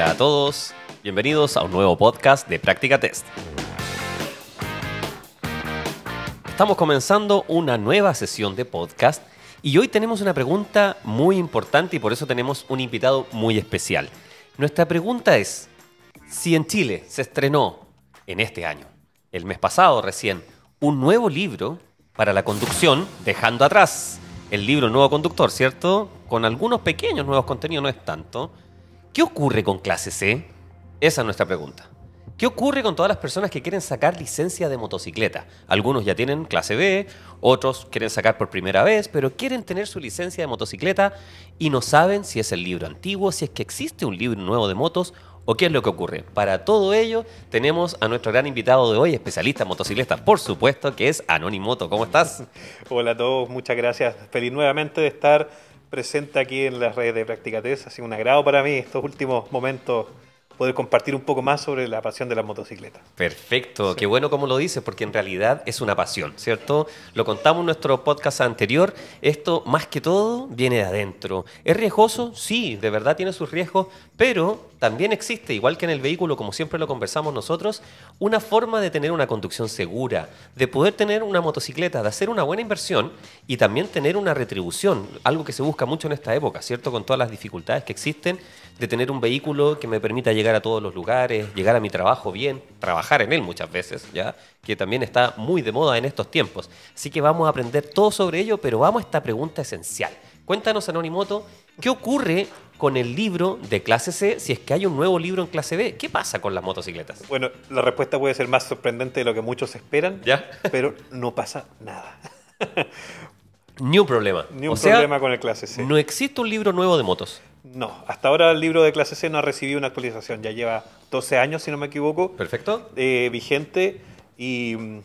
Hola a todos, bienvenidos a un nuevo podcast de Práctica Test. Estamos comenzando una nueva sesión de podcast y hoy tenemos una pregunta muy importante y por eso tenemos un invitado muy especial. Nuestra pregunta es, si en Chile se estrenó en este año, el mes pasado recién, un nuevo libro para la conducción, dejando atrás el libro Nuevo Conductor, ¿cierto? Con algunos pequeños nuevos contenidos, no es tanto. ¿Qué ocurre con clase C? Esa es nuestra pregunta. ¿Qué ocurre con todas las personas que quieren sacar licencia de motocicleta? Algunos ya tienen clase B, otros quieren sacar por primera vez, pero quieren tener su licencia de motocicleta y no saben si es el libro antiguo, si es que existe un libro nuevo de motos o qué es lo que ocurre. Para todo ello tenemos a nuestro gran invitado de hoy, especialista en motocicletas, por supuesto, que es Anonimoto. ¿Cómo estás? Hola a todos, muchas gracias. Feliz nuevamente de estar presenta aquí en las redes de Practicatez. Ha sido un agrado para mí estos últimos momentos poder compartir un poco más sobre la pasión de la motocicleta. Perfecto, qué bueno como lo dices, porque en realidad es una pasión, ¿cierto? Lo contamos en nuestro podcast anterior, esto más que todo viene de adentro. ¿Es riesgoso? Sí, de verdad tiene sus riesgos, pero también existe, igual que en el vehículo, como siempre lo conversamos nosotros, una forma de tener una conducción segura, de poder tener una motocicleta, de hacer una buena inversión y también tener una retribución, algo que se busca mucho en esta época, ¿cierto? Con todas las dificultades que existen, de tener un vehículo que me permita llegar a todos los lugares, llegar a mi trabajo bien, trabajar en él muchas veces, ¿ya? Que también está muy de moda en estos tiempos. Así que vamos a aprender todo sobre ello, pero vamos a esta pregunta esencial. Cuéntanos, Anonimoto, ¿qué ocurre con el libro de clase C si es que hay un nuevo libro en clase B? ¿Qué pasa con las motocicletas? Bueno, la respuesta puede ser más sorprendente de lo que muchos esperan, pero no pasa nada. Ni un problema. con el clase C. No existe un libro nuevo de motos. No, hasta ahora el libro de clase C no ha recibido una actualización, ya lleva 12 años, si no me equivoco. Perfecto. Eh, vigente y mm,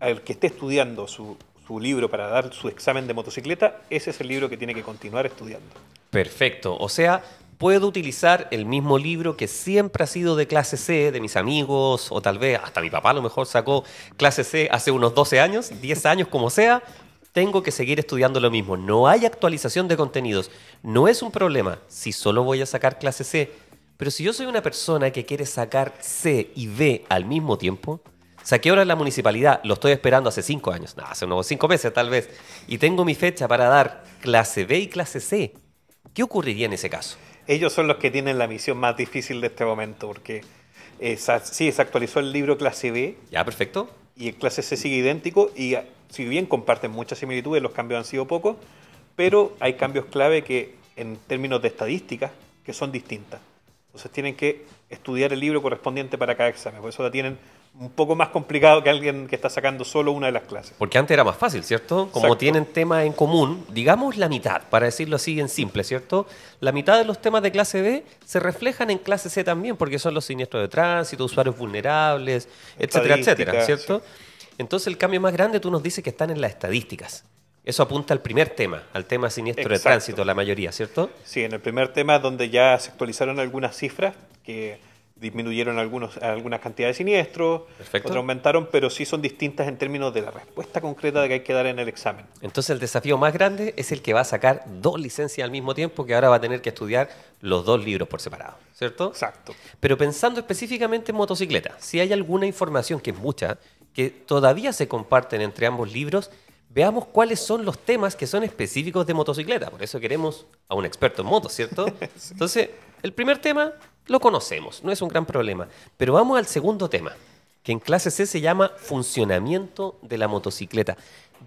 el que esté estudiando su, su libro para dar su examen de motocicleta, ese es el libro que tiene que continuar estudiando. Perfecto, o sea, puedo utilizar el mismo libro que siempre ha sido de clase C, de mis amigos, o tal vez hasta mi papá a lo mejor sacó clase C hace unos 12 años, 10 años como sea, tengo que seguir estudiando lo mismo. No hay actualización de contenidos. No es un problema si solo voy a sacar clase C. Pero si yo soy una persona que quiere sacar C y B al mismo tiempo, saqué ahora la municipalidad, lo estoy esperando hace cinco años, no, hace unos cinco meses tal vez, y tengo mi fecha para dar clase B y clase C. ¿Qué ocurriría en ese caso? Ellos son los que tienen la misión más difícil de este momento, porque eh, sí, se actualizó el libro clase B. Ya, perfecto. Y el clase C sigue idéntico y si bien comparten muchas similitudes, los cambios han sido pocos, pero hay cambios clave que en términos de estadísticas que son distintas. Entonces tienen que estudiar el libro correspondiente para cada examen, por eso la tienen un poco más complicado que alguien que está sacando solo una de las clases. Porque antes era más fácil, ¿cierto? Como tienen temas en común, digamos la mitad, para decirlo así en simple, ¿cierto? La mitad de los temas de clase B se reflejan en clase C también, porque son los siniestros de tránsito, usuarios vulnerables, etcétera, etcétera, ¿cierto? Entonces el cambio más grande tú nos dices que están en las estadísticas. Eso apunta al primer tema, al tema siniestro de tránsito, la mayoría, ¿cierto? Sí, en el primer tema donde ya se actualizaron algunas cifras que disminuyeron algunos, algunas cantidades de siniestros, aumentaron, pero sí son distintas en términos de la respuesta concreta que hay que dar en el examen. Entonces el desafío más grande es el que va a sacar dos licencias al mismo tiempo, que ahora va a tener que estudiar los dos libros por separado, ¿cierto? Exacto. Pero pensando específicamente en motocicleta, si hay alguna información, que es mucha, que todavía se comparten entre ambos libros, veamos cuáles son los temas que son específicos de motocicleta. Por eso queremos a un experto en motos, ¿cierto? Entonces, el primer tema lo conocemos, no es un gran problema. Pero vamos al segundo tema, que en clase C se llama funcionamiento de la motocicleta.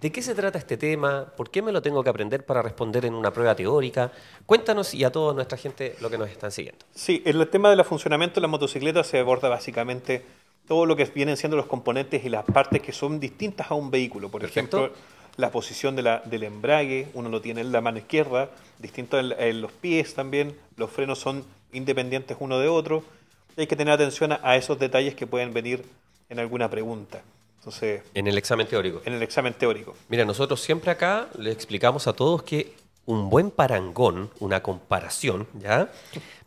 ¿De qué se trata este tema? ¿Por qué me lo tengo que aprender para responder en una prueba teórica? Cuéntanos y a toda nuestra gente lo que nos están siguiendo. Sí, el tema del funcionamiento de la motocicleta se aborda básicamente todo lo que vienen siendo los componentes y las partes que son distintas a un vehículo. Por ejemplo, la posición de la, del embrague, uno lo tiene en la mano izquierda, distinto en, los pies también, los frenos son independientes uno de otro. Hay que tener atención a, esos detalles que pueden venir en alguna pregunta. Entonces, en el examen teórico. En el examen teórico. Mira, nosotros siempre acá le explicamos a todos que un buen parangón, una comparación, ¿ya?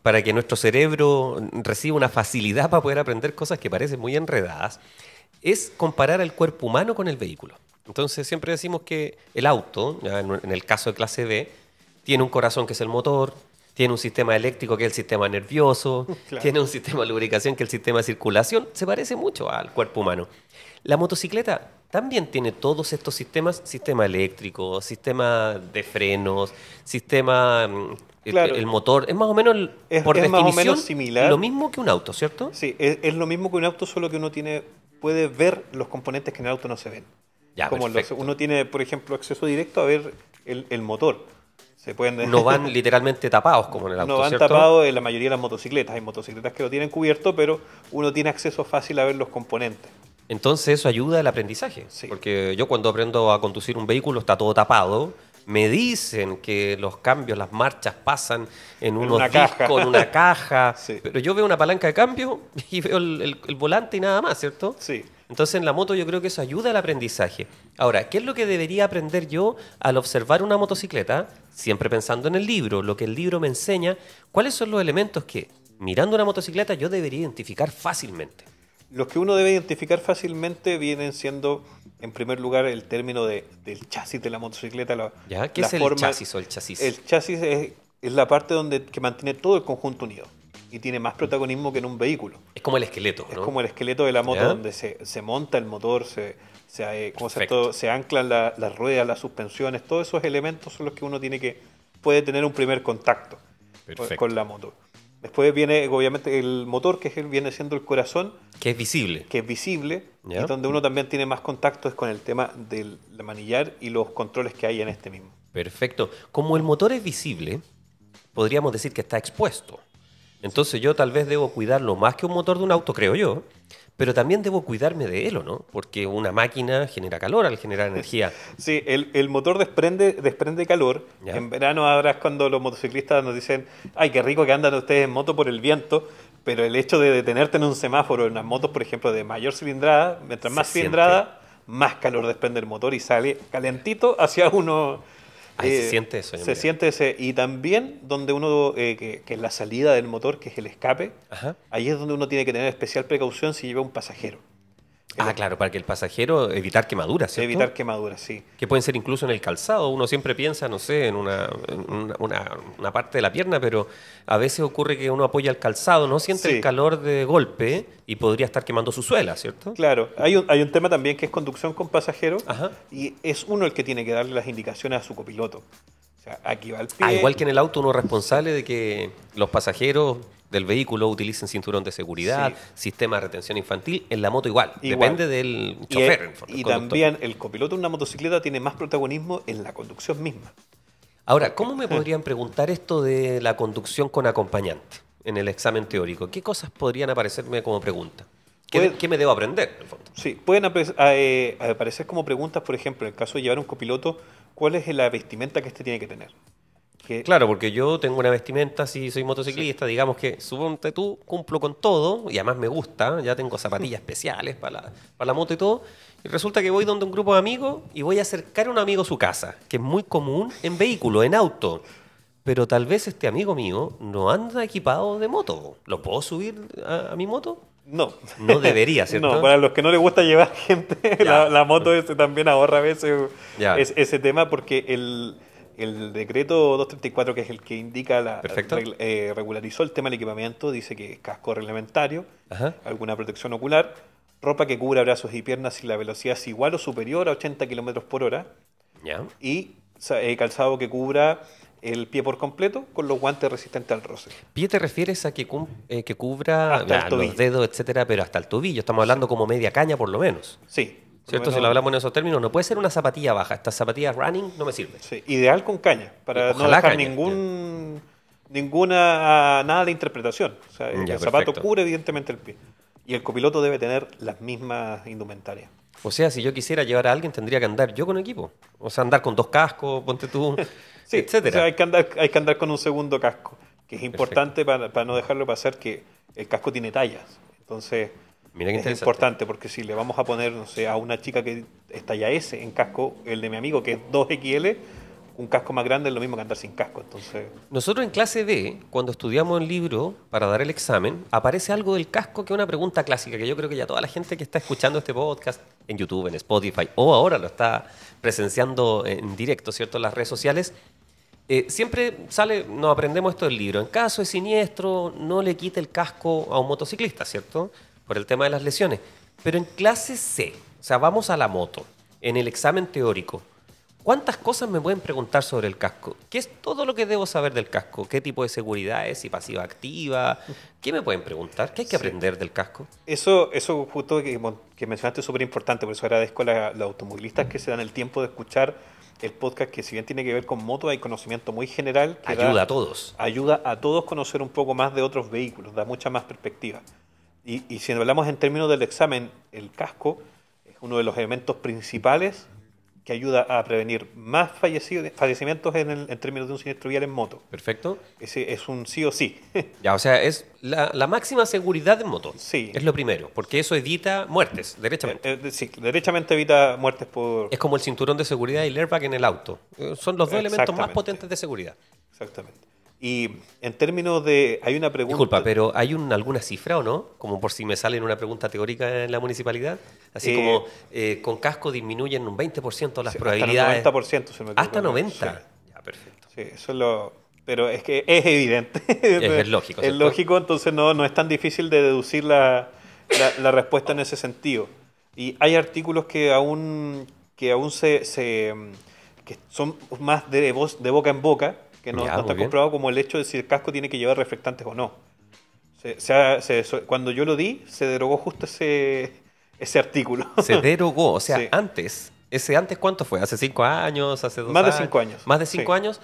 Para que nuestro cerebro reciba una facilidad para poder aprender cosas que parecen muy enredadas, es comparar el cuerpo humano con el vehículo. Entonces siempre decimos que el auto, en el caso de clase B, tiene un corazón que es el motor, tiene un sistema eléctrico que es el sistema nervioso, tiene un sistema de lubricación que es el sistema de circulación, se parece mucho al cuerpo humano. La motocicleta también tiene todos estos sistemas, sistema eléctrico, sistema de frenos, sistema mm, este, el, motor, es más o menos es, por definición menos lo mismo que un auto, ¿cierto? Sí, es, lo mismo que un auto, solo que uno tiene puede ver los componentes que en el auto no se ven. Ya, Como uno tiene, por ejemplo, acceso directo a ver el, motor. Se pueden... No van literalmente tapados como en el auto. No van tapados en la mayoría de las motocicletas. Hay motocicletas que lo tienen cubierto, pero uno tiene acceso fácil a ver los componentes. Entonces eso ayuda al aprendizaje, porque yo cuando aprendo a conducir un vehículo está todo tapado, me dicen que los cambios, las marchas pasan en, una caja. en una caja, pero yo veo una palanca de cambio y veo el, el, volante y nada más, ¿cierto? Sí. Entonces en la moto yo creo que eso ayuda al aprendizaje. Ahora, ¿qué es lo que debería aprender yo al observar una motocicleta? Siempre pensando en el libro, lo que el libro me enseña, cuáles son los elementos que mirando una motocicleta yo debería identificar fácilmente. Los que uno debe identificar fácilmente vienen siendo, en primer lugar, el término de, del chasis de la motocicleta. La, ¿Qué es el chasis o el chasis? El chasis es, la parte donde, que mantiene todo el conjunto unido y tiene más protagonismo que en un vehículo. Es como el esqueleto, ¿no? Es como el esqueleto de la moto, donde se, se, monta el motor, se, se, eh, anclan las ruedas, las suspensiones, todos esos elementos son los que uno tiene que puede tener un primer contacto con la moto. Después viene, obviamente, el motor, que viene siendo el corazón. Que es visible. Que es visible. Y donde uno también tiene más contacto es con el tema del manillar y los controles que hay en este mismo. Perfecto. Como el motor es visible, podríamos decir que está expuesto. Entonces yo tal vez debo cuidarlo más que un motor de un auto, creo yo pero también debo cuidarme de él, no? Porque una máquina genera calor al generar energía. Sí, el, motor desprende, desprende calor. En verano habrás cuando los motociclistas nos dicen, ay, qué rico que andan ustedes en moto por el viento, pero el hecho de detenerte en un semáforo, en unas motos, por ejemplo, de mayor cilindrada, mientras más cilindrada, más calor desprende el motor y sale calentito hacia uno Ahí se eh, siente eso. Se siente ese. Y también donde uno, eh, que, es la salida del motor, que es el escape, ahí es donde uno tiene que tener especial precaución si lleva un pasajero. Ah, claro, para que el pasajero evitar quemaduras, ¿cierto? Evitar quemaduras, sí. Que pueden ser incluso en el calzado. Uno siempre piensa, no sé, en una, parte de la pierna, pero a veces ocurre que uno apoya el calzado, no siente el calor de golpe y podría estar quemando su suela, ¿cierto? Claro. Hay un, hay un tema también que es conducción con pasajeros y es uno el que tiene que darle las indicaciones a su copiloto. O sea, aquí va el pie. Ah, igual que en el auto uno es responsable de que los pasajeros del vehículo utilicen cinturón de seguridad, sistema de retención infantil, en la moto igual, depende del chofer. E- y, también el copiloto de una motocicleta tiene más protagonismo en la conducción misma. Ahora, ¿cómo me podrían preguntar esto de la conducción con acompañante en el examen teórico? ¿Qué cosas podrían aparecerme como pregunta? ¿Qué, me debo aprender? En el fondo? Sí, pueden eh, aparecer como preguntas, por ejemplo, en el caso de llevar un copiloto, ¿cuál es la vestimenta que éste tiene que tener? Claro, porque yo tengo una vestimenta, si soy motociclista, digamos que suponte tú, cumplo con todo, y además me gusta, ya tengo zapatillas especiales para la, para la moto y todo, y resulta que voy donde un grupo de amigos y voy a acercar a un amigo a su casa, que es muy común en vehículo, en auto. Pero tal vez este amigo mío no anda equipado de moto. ¿Lo puedo subir a, mi moto? No. No debería, ¿cierto? No, para los que no les gusta llevar gente, la, moto también ahorra a veces ese tema porque el el decreto 234, que es el que indica la eh, regularizó el tema del equipamiento, dice que casco reglamentario, alguna protección ocular, ropa que cubra brazos y piernas si la velocidad es igual o superior a 80 kilómetros por hora, y eh, calzado que cubra el pie por completo con los guantes resistentes al roce. ¿Pie te refieres a que, eh, que cubra los dedos, etcétera, pero hasta el tobillo? Estamos hablando como media caña por lo menos. Sí, ¿Cierto? Si lo hablamos en esos términos, no puede ser una zapatilla baja. Estas zapatillas running no me sirven. ideal con caña, para no dejar ningún, ninguna, ah, nada de interpretación. el zapato cubre evidentemente el pie. Y el copiloto debe tener las mismas indumentarias. O sea, si yo quisiera llevar a alguien, tendría que andar yo con equipo. O sea, andar con dos cascos, ponte tú, sí, etcétera. O sea, hay que, andar, hay que andar con un segundo casco, que es importante para, para no dejarlo pasar que el casco tiene tallas. Entonces es importante porque si le vamos a poner, no a una chica que está ya S en casco, el de mi amigo que es 2XL, un casco más grande es lo mismo que andar sin casco. Entonces... Nosotros en clase D, cuando estudiamos el libro para dar el examen, aparece algo del casco que es una pregunta clásica que yo creo que ya toda la gente que está escuchando este podcast en YouTube, en Spotify o ahora lo está presenciando en directo, ¿cierto?, en las redes sociales. Eh, siempre sale, nos aprendemos esto del libro. En caso de siniestro, no le quite el casco a un motociclista, ¿cierto? por el tema de las lesiones. Pero en clase C, o sea, vamos a la moto, en el examen teórico, ¿cuántas cosas me pueden preguntar sobre el casco? ¿Qué es todo lo que debo saber del casco? ¿Qué tipo de seguridad es? ¿Si pasiva activa? ¿Qué me pueden preguntar? ¿Qué hay que aprender del casco? Eso, eso justo que, mencionaste es súper importante, por eso agradezco a los automovilistas que se dan el tiempo de escuchar el podcast que si bien tiene que ver con moto hay conocimiento muy general ayuda a todos ayuda a todos conocer un poco más de otros vehículos da mucha más perspectiva y, si hablamos en términos del examen, el casco es uno de los elementos principales que ayuda a prevenir más fallecimientos en, términos de un siniestro vial en moto. Perfecto. Ese es un sí o sí. Ya, o sea, es la, máxima seguridad en moto. Sí. Es lo primero, porque eso evita muertes, derechamente. Eh, eh, sí, derechamente evita muertes por... Es como el cinturón de seguridad y el airbag en el auto. Eh, son los dos elementos más potentes de seguridad. Exactamente. Y en términos de. Hay una pregunta. Disculpa, pero ¿hay un, alguna cifra o no? Como por si me sale en una pregunta teórica en la municipalidad. Así eh, como eh, con casco disminuyen un 20% las probabilidades. Hasta 90%, se Hasta 90%. Ya, perfecto. Sí, eso lo. Pero es que es evidente. Es, lógico. Es lógico, entonces no, no es tan difícil de deducir la, la, respuesta en ese sentido. Y hay artículos que aún, que aún se, que son más de, voz, de boca en boca, que no, está comprobado como el hecho de si el casco tiene que llevar reflectantes o no. cuando yo lo di, se derogó justo ese, ese artículo. Se derogó, o sea, antes, ese antes cuánto fue, hace cinco años, hace dos Más de cinco años. Más de cinco años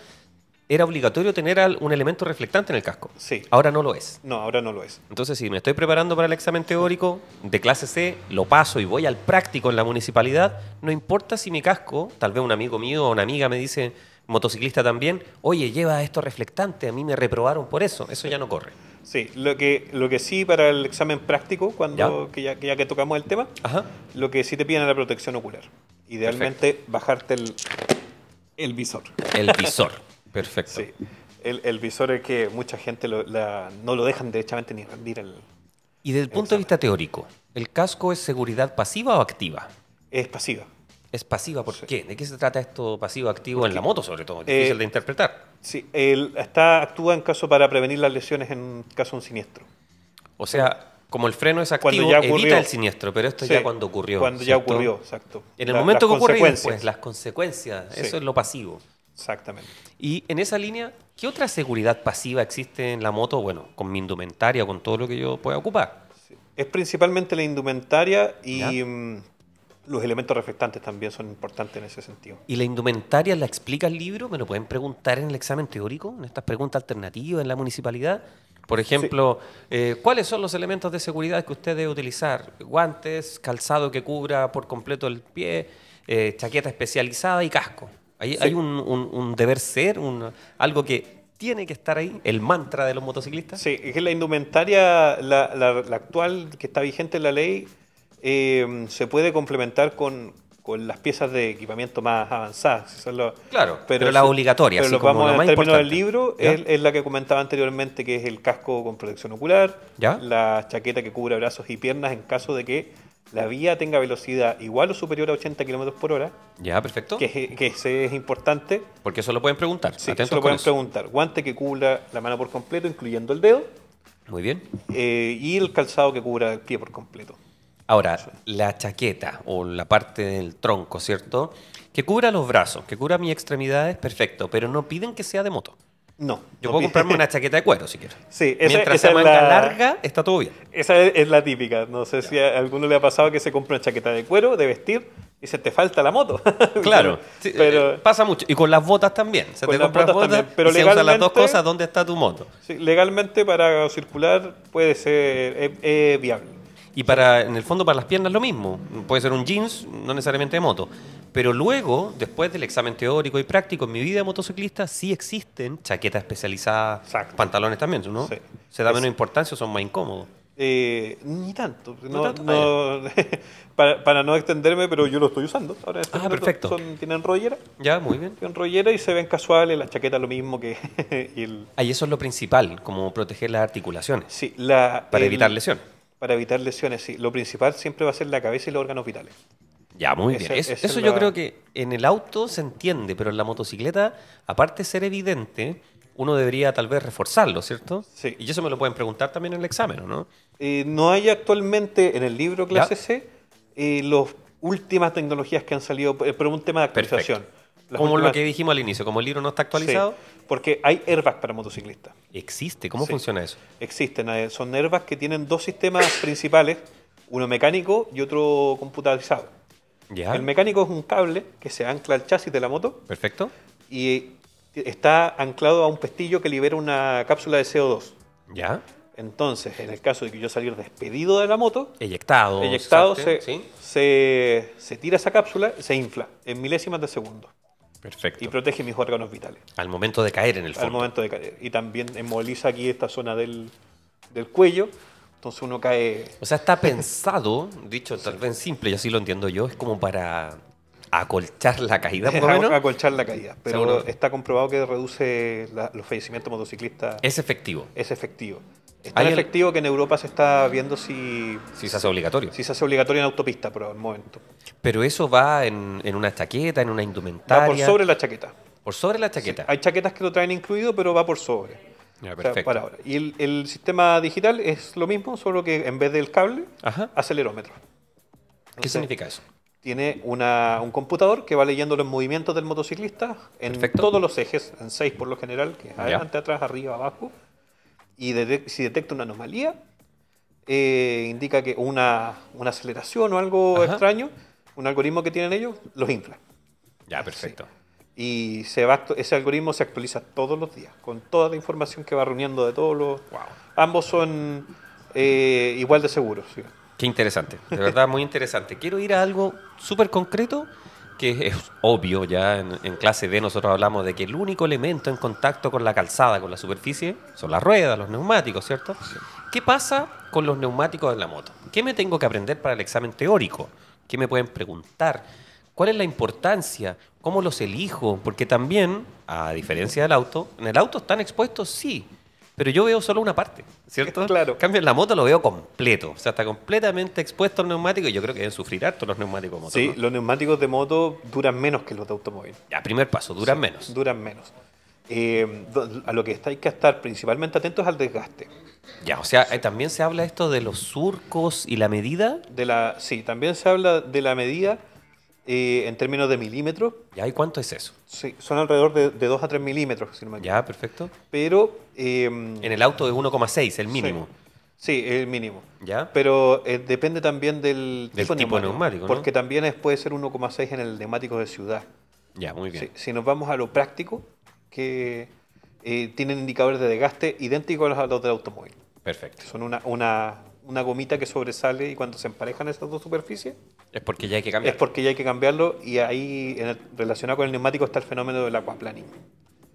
era obligatorio tener un elemento reflectante en el casco. Sí. Ahora no lo es. No, ahora no lo es. Entonces, si me estoy preparando para el examen teórico de clase C, lo paso y voy al práctico en la municipalidad, no importa si mi casco, tal vez un amigo mío o una amiga me dice, motociclista también, oye, lleva esto reflectante, a mí me reprobaron por eso, eso ya no corre. Sí, lo que, lo que sí para el examen práctico, cuando, ¿Ya? Que, tocamos el tema, lo que sí te piden es la protección ocular. Idealmente bajarte el, visor. El visor, perfecto. Sí, el, visor es que mucha gente no lo dejan derechamente ni rendir el... Y desde el punto de vista teórico, ¿el casco es seguridad pasiva o activa? Es pasiva. Es pasiva, ¿por qué? ¿De qué se trata esto pasivo-activo en la moto, sobre todo? Eh, difícil de interpretar. Sí, está, actúa en caso para prevenir las lesiones en caso de un siniestro. O sea, como el freno es activo, evita el siniestro, pero esto es ya cuando ocurrió. Cuando ya ocurrió, exacto. En el momento que ocurre, pues las consecuencias, eso es lo pasivo. Exactamente. Y en esa línea, ¿qué otra seguridad pasiva existe en la moto? Bueno, con mi indumentaria, con todo lo que yo pueda ocupar. Es principalmente la indumentaria y mm, los elementos reflectantes también son importantes en ese sentido. ¿Y la indumentaria la explica el libro? ¿Me lo pueden preguntar en el examen teórico, en estas preguntas alternativas en la municipalidad? Por ejemplo, eh, ¿cuáles son los elementos de seguridad que usted debe utilizar? Guantes, calzado que cubra por completo el pie, eh, chaqueta especializada y casco. Hay, un, deber ser, un, algo que tiene que estar ahí, el mantra de los motociclistas. Sí, es que la indumentaria, la actual que está vigente en la ley, eh, se puede complementar con, con, las piezas de equipamiento más avanzadas. claro, pero, las la obligatoria. Pero vamos a término del libro es, la que comentaba anteriormente, que es el casco con protección ocular, ¿Ya? la chaqueta que cubra brazos y piernas en caso de que la vía tenga velocidad igual o superior a 80 km por hora. Ya, perfecto. Que, ese es importante. Porque eso lo pueden preguntar. Sí, lo pueden preguntar. Guante que cubra la mano por completo, incluyendo el dedo. Muy bien. Eh, y el calzado que cubra el pie por completo. Ahora, la chaqueta o la parte del tronco, ¿cierto? Que cubra los brazos, que cubra mis extremidades, perfecto, pero no piden que sea de moto. No. Yo puedo comprarme una chaqueta de cuero si quiero. Sí, esa, Mientras esa sea manga larga, está todo bien. Esa es, la típica. No sé si a alguno le ha pasado que se compra una chaqueta de cuero, de vestir, y se te falta la moto. Claro, pero, eh, pasa mucho. Y con las botas también. Se te compran botas, botas pero legalmente, las dos cosas, ¿dónde está tu moto? Sí, legalmente para circular puede ser viable. Y para, en el fondo para las piernas lo mismo. Puede ser un jeans, no necesariamente de moto. Pero luego, después del examen teórico y práctico, en mi vida de motociclista sí existen chaquetas especializadas, pantalones también, ¿no? ¿Se da menos importancia o son más incómodos? Eh, ni tanto. Ah, para, no extenderme, pero yo lo estoy usando. Ahora ah, perfecto. Son, tienen rollera. Ya, muy bien. Tienen rollera y se ven casuales, las chaquetas lo mismo que el... Ah, eso es lo principal, como proteger las articulaciones. Sí, la, para evitar lesión para evitar lesiones. lo principal siempre va a ser la cabeza y los órganos vitales. Ya, muy bien. eso yo creo que en el auto se entiende, pero en la motocicleta, aparte de ser evidente, uno debería tal vez reforzarlo, ¿cierto? Sí. Y eso me lo pueden preguntar también en el examen, ¿no? Eh, no hay actualmente en el libro clase C eh, las últimas tecnologías que han salido, eh, por un tema de actualización como lo que dijimos al inicio, como el libro no está actualizado. porque hay airbags para motociclistas. ¿Existe? ¿Cómo funciona eso? Existen. Eh, son airbags que tienen dos sistemas principales, uno mecánico y otro computarizado. El mecánico es un cable que se ancla al chasis de la moto. Perfecto. Y eh, está anclado a un pestillo que libera una cápsula de CO2. ¿Ya? Entonces, en el caso de que yo salir despedido de la moto, eyectado, eyectado se, se, tira esa cápsula, se infla en milésimas de segundo. Perfecto. Y protege mis órganos vitales. Al momento de caer en el fondo. Al momento de caer. Y también moviliza aquí esta zona del, del cuello. Entonces uno cae. O sea, está pensado, dicho tal vez simple, y así lo entiendo yo, es como para acolchar la caída, por lo acolchar la caída, pero está comprobado que reduce los fallecimientos motociclistas. Es efectivo. Es efectivo es tan efectivo que en Europa se está viendo si... Si se hace obligatorio. Si se hace obligatorio en autopista por el momento. Pero eso va en, en una chaqueta, en una indumentaria... Va por sobre la chaqueta. ¿Por sobre la chaqueta? hay chaquetas que lo traen incluido, pero va por sobre. perfecto. Y el, sistema digital es lo mismo, solo que en vez del cable, acelerómetro. ¿Qué significa eso? Tiene una, un computador que va leyendo los movimientos del motociclista en todos los ejes, en seis por lo general, que es adelante, atrás, arriba, abajo y si detecta una anomalía, eh, indica que una, una, aceleración o algo extraño, un algoritmo que tienen ellos, los infla. Ya, perfecto. Y se va, ese algoritmo se actualiza todos los días, con toda la información que va reuniendo de todos los... Wow. Ambos son eh, igual de seguros. Qué interesante, de verdad muy interesante. Quiero ir a algo súper concreto que es obvio, ya en, clase D nosotros hablamos de que el único elemento en contacto con la calzada, con la superficie, son las ruedas, los neumáticos, ¿cierto? ¿Qué pasa con los neumáticos de la moto? ¿Qué me tengo que aprender para el examen teórico? ¿Qué me pueden preguntar? ¿Cuál es la importancia? ¿Cómo los elijo? Porque también, a diferencia del auto, en el auto están expuestos, sí, pero yo veo solo una parte, ¿cierto? Claro. En cambio, en la moto lo veo completo, o sea, está completamente expuesto al neumático y yo creo que deben sufrir harto los neumáticos de moto. Sí, los neumáticos de moto duran menos que los de automóvil. A primer paso, duran menos. Duran menos. Eh, a lo que hay que estar principalmente atentos es al desgaste. Ya, o sea, eh, también se habla esto de los surcos y la medida. De la, sí, también se habla de la medida eh, en términos de milímetros. ¿Ya? ¿Y cuánto es eso? Sí, son alrededor de, 2 a 3 milímetros, si me equivoco. Ya, perfecto. Pero... Em, en el auto es 1,6, el mínimo. Sí. el mínimo. ¿Ya? Pero eh, depende también del, tipo, de neumático. ¿no? Porque también puede ser 1,6 en el neumático de ciudad. Ya, muy bien. Si, nos vamos a lo práctico, que eh, tienen indicadores de desgaste idénticos a los del automóvil. Perfecto. Son una, una gomita que sobresale y cuando se emparejan estas dos superficies, es porque ya hay que cambiarlo. Es porque ya hay que cambiarlo y ahí en relacionado con el neumático está el fenómeno del aquaplaning.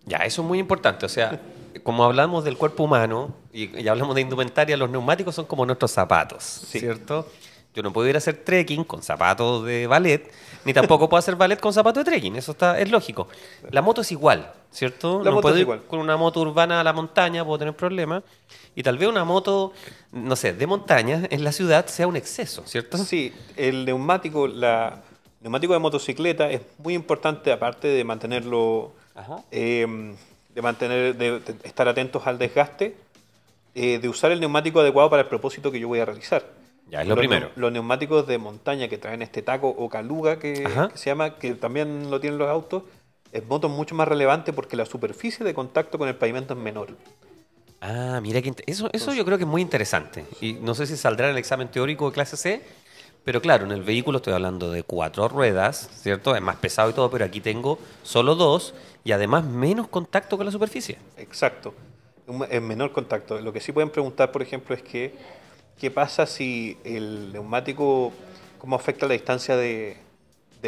Ya, eso es muy importante. O sea, como hablamos del cuerpo humano y, hablamos de indumentaria, los neumáticos son como nuestros zapatos, sí. ¿cierto? Yo no puedo ir a hacer trekking con zapatos de ballet, ni tampoco puedo hacer ballet con zapatos de trekking. Eso está, es lógico. La moto es igual, ¿cierto? La moto es igual. con una moto urbana a la montaña, puedo tener problemas. Y tal vez una moto, no sé, de montaña en la ciudad sea un exceso, ¿cierto? Sí, el neumático, la, neumático de motocicleta es muy importante, aparte de mantenerlo. Em, de mantener, de, estar atentos al desgaste, eh, de usar el neumático adecuado para el propósito que yo voy a realizar. Ya es lo primero. los neumáticos de montaña que traen este taco o caluga que, se llama, que también lo tienen los autos, es moto mucho más relevante porque la superficie de contacto con el pavimento es menor. Ah, mira que eso, eso yo creo que es muy interesante. Y no sé si saldrá en el examen teórico de clase C, pero claro, en el vehículo estoy hablando de cuatro ruedas, ¿cierto? Es más pesado y todo, pero aquí tengo solo dos y además menos contacto con la superficie. Exacto, es menor contacto. Lo que sí pueden preguntar, por ejemplo, es que qué pasa si el neumático, cómo afecta la distancia de,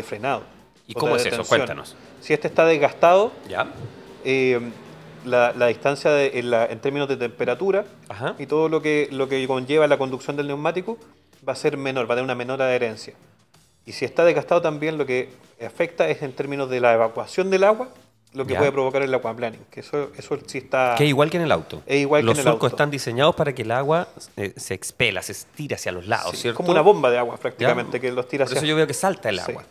frenado. ¿Y cómo es eso? Cuéntanos. Si este está desgastado, ya. Em, la, distancia de, en, la, términos de temperatura y todo lo que, lo que conlleva la conducción del neumático va a ser menor, va a tener una menor adherencia. Y si está desgastado también lo que afecta es en términos de la evacuación del agua lo que puede provocar el aquaplaning, que eso, eso sí está... Que igual que en el auto. los surcos están diseñados para que el agua eh, se expela, se estira hacia los lados, ¿cierto? como una bomba de agua prácticamente, que los tira hacia... Por eso yo veo que salta el agua.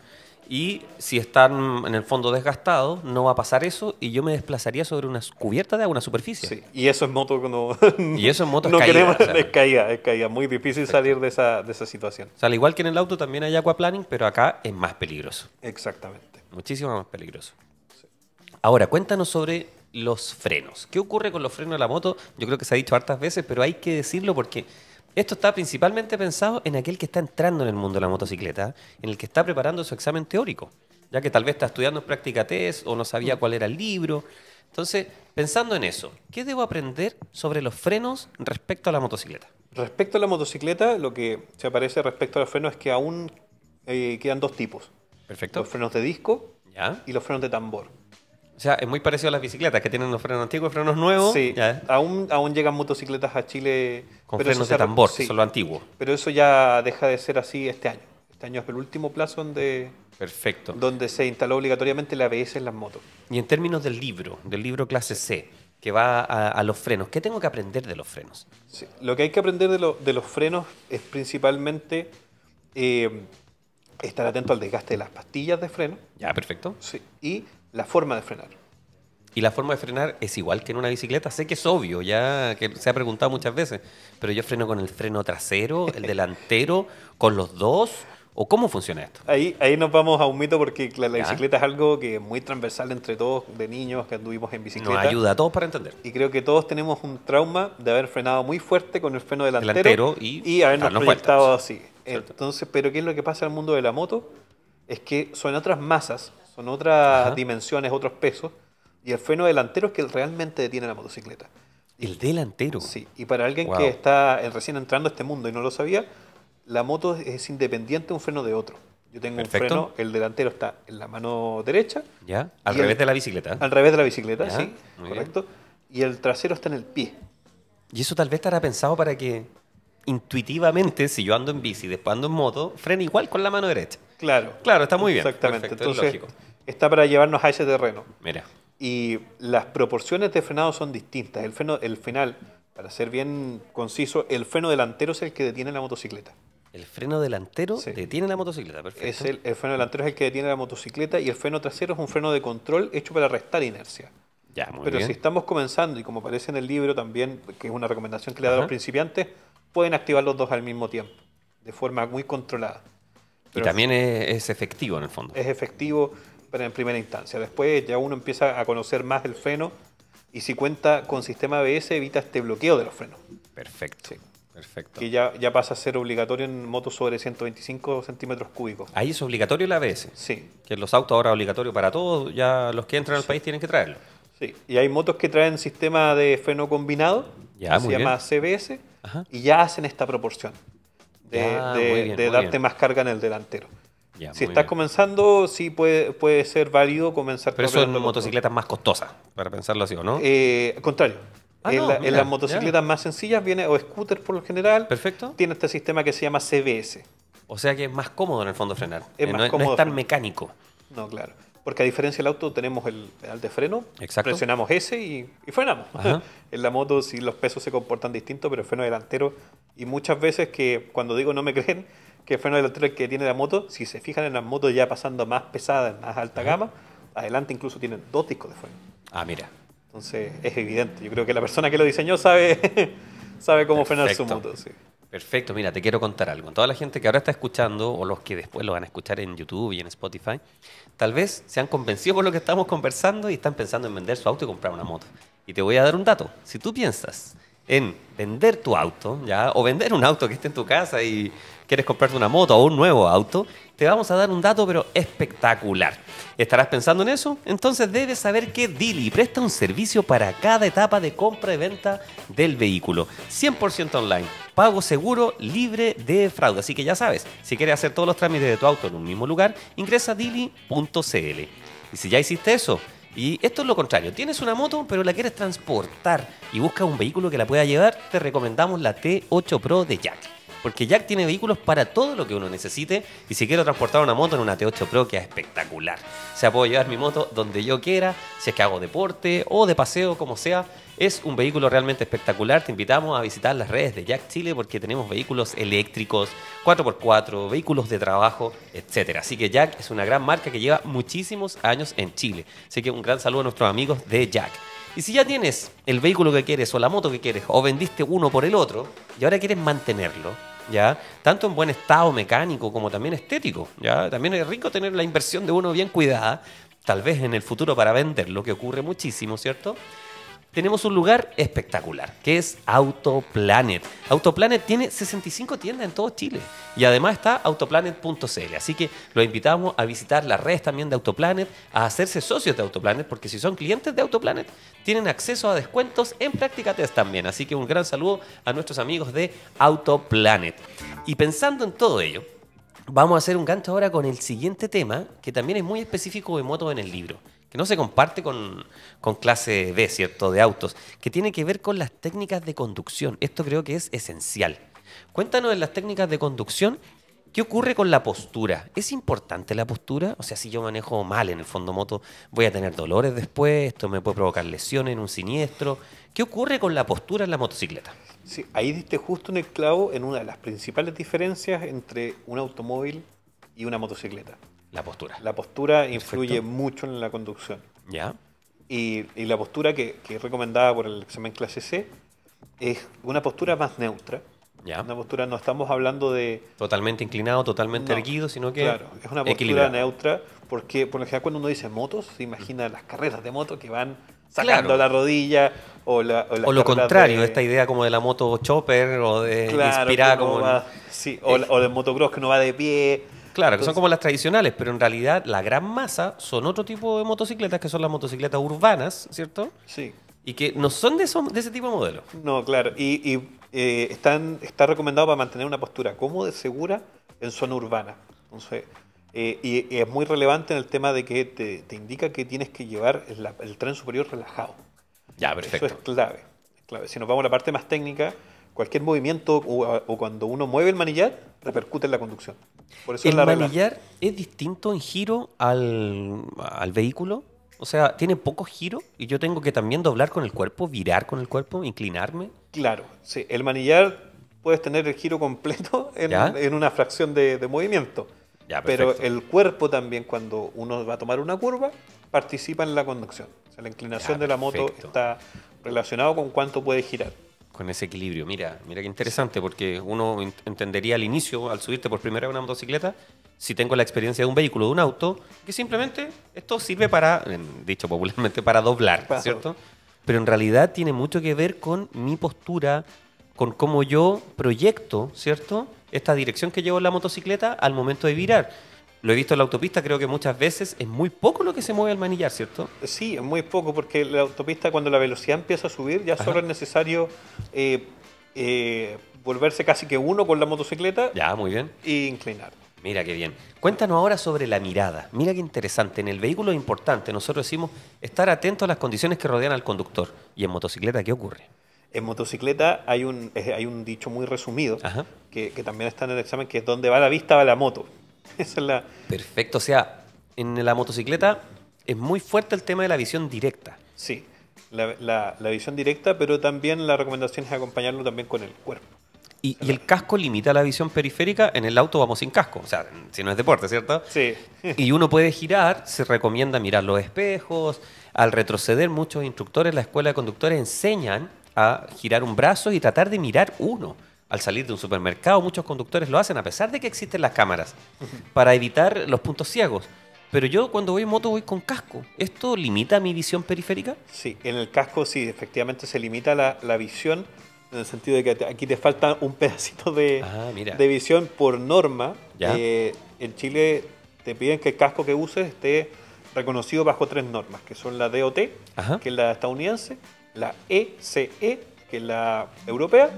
Y si están en el fondo desgastados, no va a pasar eso y yo me desplazaría sobre una cubierta de agua, una superficie. Sí, y eso es moto cuando y eso es moto no caída, es caída, Muy difícil salir de esa, de esa situación. O sea, al igual que en el auto también hay aquaplaning, pero acá es más peligroso. Exactamente. Muchísimo más peligroso. Ahora, cuéntanos sobre los frenos. ¿Qué ocurre con los frenos de la moto? Yo creo que se ha dicho hartas veces, pero hay que decirlo porque esto está principalmente pensado en aquel que está entrando en el mundo de la motocicleta, en el que está preparando su examen teórico, ya que tal vez está estudiando práctica test o no sabía cuál era el libro. Entonces, pensando en eso, ¿qué debo aprender sobre los frenos respecto a la motocicleta? Respecto a la motocicleta, lo que se aparece respecto a los frenos es que aún eh, quedan dos tipos. Perfecto. Los frenos de disco y los frenos de tambor. O sea, es muy parecido a las bicicletas, que tienen los frenos antiguos y frenos nuevos. Sí, ya. Aún, aún llegan motocicletas a Chile... Con frenos de tambor, sí. son Pero eso ya deja de ser así este año. Este año es el último plazo donde... Perfecto. Donde se instaló obligatoriamente la ABS en las motos. Y en términos del libro, del libro clase C, que va a, los frenos, ¿qué tengo que aprender de los frenos? Sí, lo que hay que aprender de, los frenos es principalmente... Eh, estar atento al desgaste de las pastillas de freno. Ya, perfecto. Sí. Y la forma de frenar. Y la forma de frenar es igual que en una bicicleta. Sé que es obvio, ya que se ha preguntado muchas veces, pero yo freno con el freno trasero, el delantero, con los dos. ¿O cómo funciona esto? Ahí, ahí nos vamos a un mito porque la, bicicleta es algo que es muy transversal entre todos, de niños que anduvimos en bicicleta. Nos ayuda a todos para entender. Y creo que todos tenemos un trauma de haber frenado muy fuerte con el freno delantero, y, y, habernos proyectado así. Entonces, pero ¿qué es lo que pasa en el mundo de la moto? Es que son otras masas son otras dimensiones, otros pesos. Y el freno delantero es que realmente detiene la motocicleta. ¿El delantero? Sí, y para alguien que está recién entrando a este mundo y no lo sabía, la moto es independiente un freno de otro. Yo tengo un freno, el delantero está en la mano derecha. Ya, al revés de la bicicleta. Al revés de la bicicleta, sí, correcto. Y el trasero está en el pie. Y eso tal vez estará pensado para que intuitivamente, si yo ando en bici, y después ando en moto, frene igual con la mano derecha. Claro. Claro, está muy bien. Exactamente. está para llevarnos a ese terreno. Mira. Y las proporciones de frenado son distintas. El freno, el final, para ser bien conciso, el freno delantero es el que detiene la motocicleta. El freno delantero detiene la motocicleta, perfecto. Es el, freno delantero es el que detiene la motocicleta y el freno trasero es un freno de control hecho para restar inercia. Ya, Pero si estamos comenzando, y como aparece en el libro también, que es una recomendación que le da a los principiantes, pueden activar los dos al mismo tiempo, de forma muy controlada y también es, efectivo en el fondo. Es efectivo pero en primera instancia. Después ya uno empieza a conocer más el freno y si cuenta con sistema ABS evita este bloqueo de los frenos. Perfecto. Perfecto. Que ya, ya pasa a ser obligatorio en motos sobre 125 centímetros cúbicos. Ahí es obligatorio el ABS. Sí. Que los autos ahora es obligatorio para todos, ya los que entran al país tienen que traerlo. Sí, y hay motos que traen sistema de freno combinado, que se llama CBS, y ya hacen esta proporción de, darte más carga en el delantero. si estás comenzando, sí puede, puede ser válido comenzar. Pero eso en motocicletas más costosas, para pensarlo así, ¿o no? Eh, contrario. Ah, en, las motocicletas más sencillas viene, o scooter por lo general, Perfecto. tiene este sistema que se llama CBS. O sea que es más cómodo en el fondo frenar. Es eh, más cómodo es tan mecánico. No, claro. Porque a diferencia del auto tenemos el pedal de freno, presionamos ese y, frenamos. en la moto sí los pesos se comportan distintos, pero el freno delantero, y muchas veces que cuando digo no me creen, que el freno delantero es el que tiene la moto, si se fijan en las motos ya pasando más pesadas, más alta gama, adelante incluso tienen dos discos de freno. Ah, mira. Entonces es evidente, yo creo que la persona que lo diseñó sabe, sabe cómo frenar su moto. Perfecto, mira, te quiero contar algo. Toda la gente que ahora está escuchando o los que después lo van a escuchar en YouTube y en Spotify, tal vez se han convencido por lo que estamos conversando y están pensando en vender su auto y comprar una moto. Y te voy a dar un dato. Si tú piensas en vender tu auto, ya, o vender un auto que esté en tu casa y quieres comprarte una moto o un nuevo auto, te vamos a dar un dato pero espectacular. ¿Estarás pensando en eso? Entonces debes saber que Dili presta un servicio para cada etapa de compra y venta del vehículo, 100% online pago seguro, libre de fraude. Así que ya sabes, si quieres hacer todos los trámites de tu auto en un mismo lugar, ingresa a dili.cl. Y si ya hiciste eso, y esto es lo contrario, tienes una moto pero la quieres transportar y buscas un vehículo que la pueda llevar, te recomendamos la T8 Pro de Jack porque Jack tiene vehículos para todo lo que uno necesite y si quiero transportar una moto en una T8 Pro que es espectacular. O sea, puedo llevar mi moto donde yo quiera, si es que hago deporte o de paseo, como sea. Es un vehículo realmente espectacular. Te invitamos a visitar las redes de Jack Chile porque tenemos vehículos eléctricos, 4x4, vehículos de trabajo, etc. Así que Jack es una gran marca que lleva muchísimos años en Chile. Así que un gran saludo a nuestros amigos de Jack. Y si ya tienes el vehículo que quieres o la moto que quieres o vendiste uno por el otro y ahora quieres mantenerlo, ¿ya? Tanto en buen estado mecánico como también estético, ¿ya? También es rico tener la inversión de uno bien cuidada, tal vez en el futuro para vender, lo que ocurre muchísimo, ¿cierto? tenemos un lugar espectacular, que es Autoplanet. Autoplanet tiene 65 tiendas en todo Chile y además está autoplanet.cl. Así que los invitamos a visitar las redes también de Autoplanet, a hacerse socios de Autoplanet, porque si son clientes de Autoplanet, tienen acceso a descuentos en práctica test también. Así que un gran saludo a nuestros amigos de Autoplanet. Y pensando en todo ello, vamos a hacer un gancho ahora con el siguiente tema, que también es muy específico de moto en el libro que no se comparte con, clase B, ¿cierto?, de autos, que tiene que ver con las técnicas de conducción. Esto creo que es esencial. Cuéntanos de las técnicas de conducción, ¿qué ocurre con la postura? ¿Es importante la postura? O sea, si yo manejo mal en el fondo moto, voy a tener dolores después, esto me puede provocar lesiones en un siniestro. ¿Qué ocurre con la postura en la motocicleta? Sí, ahí diste justo un esclavo en una de las principales diferencias entre un automóvil y una motocicleta. La postura. La postura influye mucho en la conducción. Ya. Y, y la postura que, que, es recomendada por el examen clase C es una postura más neutra. Ya. Una postura, no estamos hablando de. Totalmente inclinado, totalmente erguido, sino que. Claro, es una postura neutra, porque por lo cuando uno dice motos, se imagina las carreras de moto que van sacando la rodilla o la o, lo contrario esta idea como de la moto chopper o de claro, como sí, o, eh. motocross que no va de pie Claro, que son como las tradicionales, pero en realidad la gran masa son otro tipo de motocicletas, que son las motocicletas urbanas, ¿cierto? Sí. Y que no son de, ese tipo de modelo. No, claro. Y, eh, están, está recomendado para mantener una postura cómoda y segura en zona urbana. Entonces, eh, y, es muy relevante en el tema de que te, indica que tienes que llevar el, tren superior relajado. Ya, perfecto. Eso es clave, clave. Si nos vamos a la parte más técnica, cualquier movimiento o, cuando uno mueve el manillar repercute en la conducción. ¿El manillar es distinto en giro al, vehículo? O sea, tiene poco giro y yo tengo que también doblar con el cuerpo, virar con el cuerpo, inclinarme. Claro, sí. El manillar puedes tener el giro completo en, una fracción de, movimiento. pero el cuerpo también, cuando uno va a tomar una curva, participa en la conducción. la inclinación de la moto está relacionado con cuánto puede girar con ese equilibrio. Mira, mira qué interesante, porque uno entendería al inicio, al subirte por primera vez a una motocicleta, si tengo la experiencia de un vehículo, de un auto, que simplemente esto sirve para, dicho popularmente, para doblar, ¿cierto? Pero en realidad tiene mucho que ver con mi postura, con cómo yo proyecto, ¿cierto? Esta dirección que llevo en la motocicleta al momento de virar lo he visto en la autopista, creo que muchas veces es muy poco lo que se mueve al manillar, ¿cierto? Sí, es muy poco, porque la autopista cuando la velocidad empieza a subir, ya solo es necesario eh, eh, volverse casi que uno con la motocicleta. Ya, muy bien. Y e inclinar. Mira qué bien. Cuéntanos ahora sobre la mirada. Mira qué interesante. En el vehículo es importante. Nosotros decimos estar atento a las condiciones que rodean al conductor. ¿Y en motocicleta qué ocurre? En motocicleta hay un, hay un dicho muy resumido que, que, también está en el examen, que es donde va la vista va la moto. Perfecto, o sea, en la motocicleta es muy fuerte el tema de la visión directa. Sí, la, visión directa, pero también la recomendación es acompañarlo también con el cuerpo. Y, y, el casco limita la visión periférica. En el auto vamos sin casco. O sea, si no es deporte, ¿cierto? Sí. Y uno puede girar, se recomienda mirar los espejos. Al retroceder, muchos instructores, la escuela de conductores enseñan a girar un brazo y tratar de mirar uno al salir de un supermercado, muchos conductores lo hacen a pesar de que existen las cámaras, para evitar los puntos ciegos. Pero yo cuando voy en moto voy con casco. ¿Esto limita mi visión periférica? Sí, en el casco sí, efectivamente se limita la, visión, en el sentido de que aquí te falta un pedacito de, ah, visión por norma. Eh, en Chile te piden que el casco que uses esté reconocido bajo tres normas, que son la DOT, que es la estadounidense, la ECE, e, que es la europea,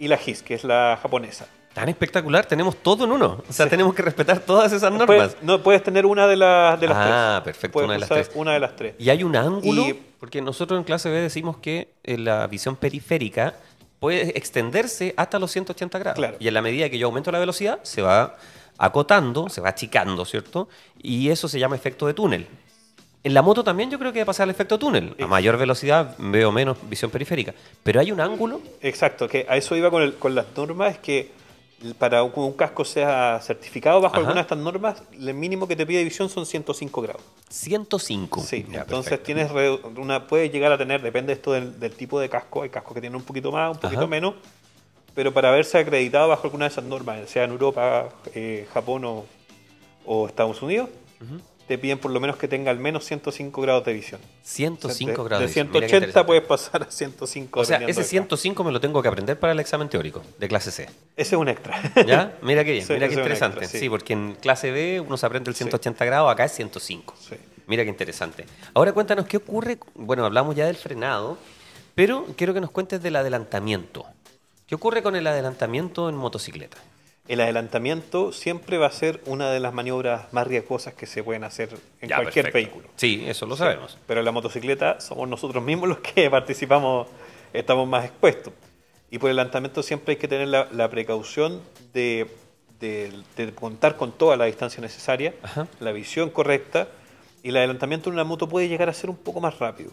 y la GIS, que es la japonesa. Tan espectacular, tenemos todo en uno. O sea, tenemos que respetar todas esas normas. Puedes, no, puedes tener una de, de las ah, tres. Ah, perfecto, una de las tres. Una de las tres. Y hay un ángulo, porque nosotros en clase B decimos que eh, la visión periférica puede extenderse hasta los 180 grados. Y en la medida que yo aumento la velocidad, se va acotando, se va achicando, ¿cierto? Y eso se llama efecto de túnel. En la moto también yo creo que pasa el efecto túnel. A mayor velocidad veo menos visión periférica. Pero hay un ángulo. Exacto, que a eso iba con, las normas, es que para que un casco sea certificado bajo alguna de estas normas, el mínimo que te pide visión son 105 grados. 105. Sí, entonces tienes una puedes llegar a tener, depende esto del, tipo de casco, hay cascos que tienen un poquito más, un poquito menos, pero para verse acreditado bajo alguna de esas normas, sea en Europa, eh, Japón o, Estados Unidos, te piden por lo menos que tenga al menos 105 grados de visión. 105 grados. De 180 puedes pasar a 105. O sea, ese 105 me lo tengo que aprender para el examen teórico de clase C. Ese es un extra. ¿Ya? Mira qué bien, mira qué interesante. sí. porque en clase B uno se aprende el 180 grados, acá es 105. Mira qué interesante. Ahora cuéntanos qué ocurre, bueno, hablamos ya del frenado, pero quiero que nos cuentes del adelantamiento. ¿Qué ocurre con el adelantamiento en motocicleta? el adelantamiento siempre va a ser una de las maniobras más riesgosas que se pueden hacer en cualquier vehículo. Sí, eso lo sabemos. pero en la motocicleta somos nosotros mismos los que participamos, estamos más expuestos. Y por adelantamiento siempre hay que tener la, precaución de, contar con toda la distancia necesaria, la visión correcta, y el adelantamiento en una moto puede llegar a ser un poco más rápido.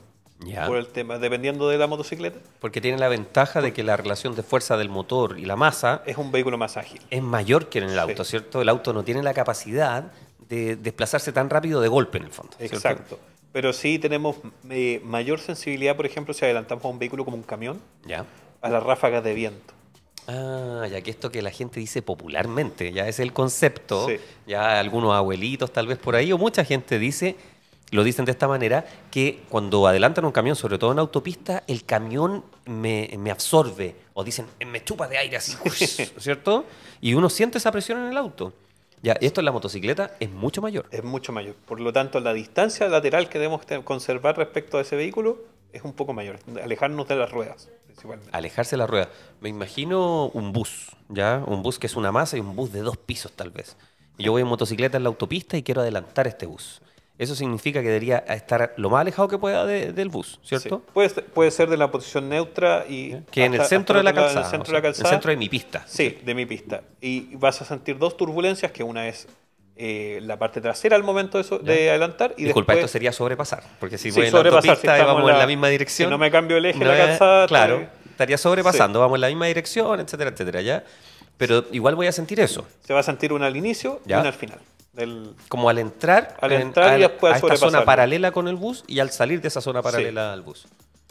Por el tema, dependiendo de la motocicleta. Porque tiene la ventaja de que la relación de fuerza del motor y la masa. Es un vehículo más ágil. Es mayor que en el auto, ¿cierto? El auto no tiene la capacidad de desplazarse tan rápido de golpe en el fondo. Exacto. Pero sí tenemos eh, mayor sensibilidad, por ejemplo, si adelantamos a un vehículo como un camión, ya a las ráfagas de viento. Ah, ya que esto que la gente dice popularmente, ya es el concepto, ya algunos abuelitos tal vez por ahí, o mucha gente dice lo dicen de esta manera, que cuando adelantan un camión, sobre todo en autopista, el camión me, absorbe, o dicen, me chupa de aire así, ¿cierto? Y uno siente esa presión en el auto. Ya, esto en la motocicleta es mucho mayor. Es mucho mayor. Por lo tanto, la distancia lateral que debemos conservar respecto a ese vehículo es un poco mayor. Alejarnos de las ruedas, Alejarse de las ruedas. Me imagino un bus, ¿ya? Un bus que es una masa y un bus de dos pisos, tal vez. Yo voy en motocicleta en la autopista y quiero adelantar este bus. Eso significa que debería estar lo más alejado que pueda del bus, ¿cierto? Puede, ser de la posición neutra y... Que en el centro, de la, calzada, en el centro de mi pista. Sí, de mi pista. Y vas a sentir dos turbulencias, que una es eh, la parte trasera al momento de, adelantar. Y Disculpa, esto sería sobrepasar, porque si voy en la autopista vamos en la, misma dirección... Si no me cambio el eje, de la calzada... claro, estaría sobrepasando, vamos en la misma dirección, etcétera, etcétera, ya. Pero igual voy a sentir eso. Se va a sentir una al inicio y una al final como al entrar, al entrar a, esta zona paralela con el bus y al salir de esa zona paralela al bus.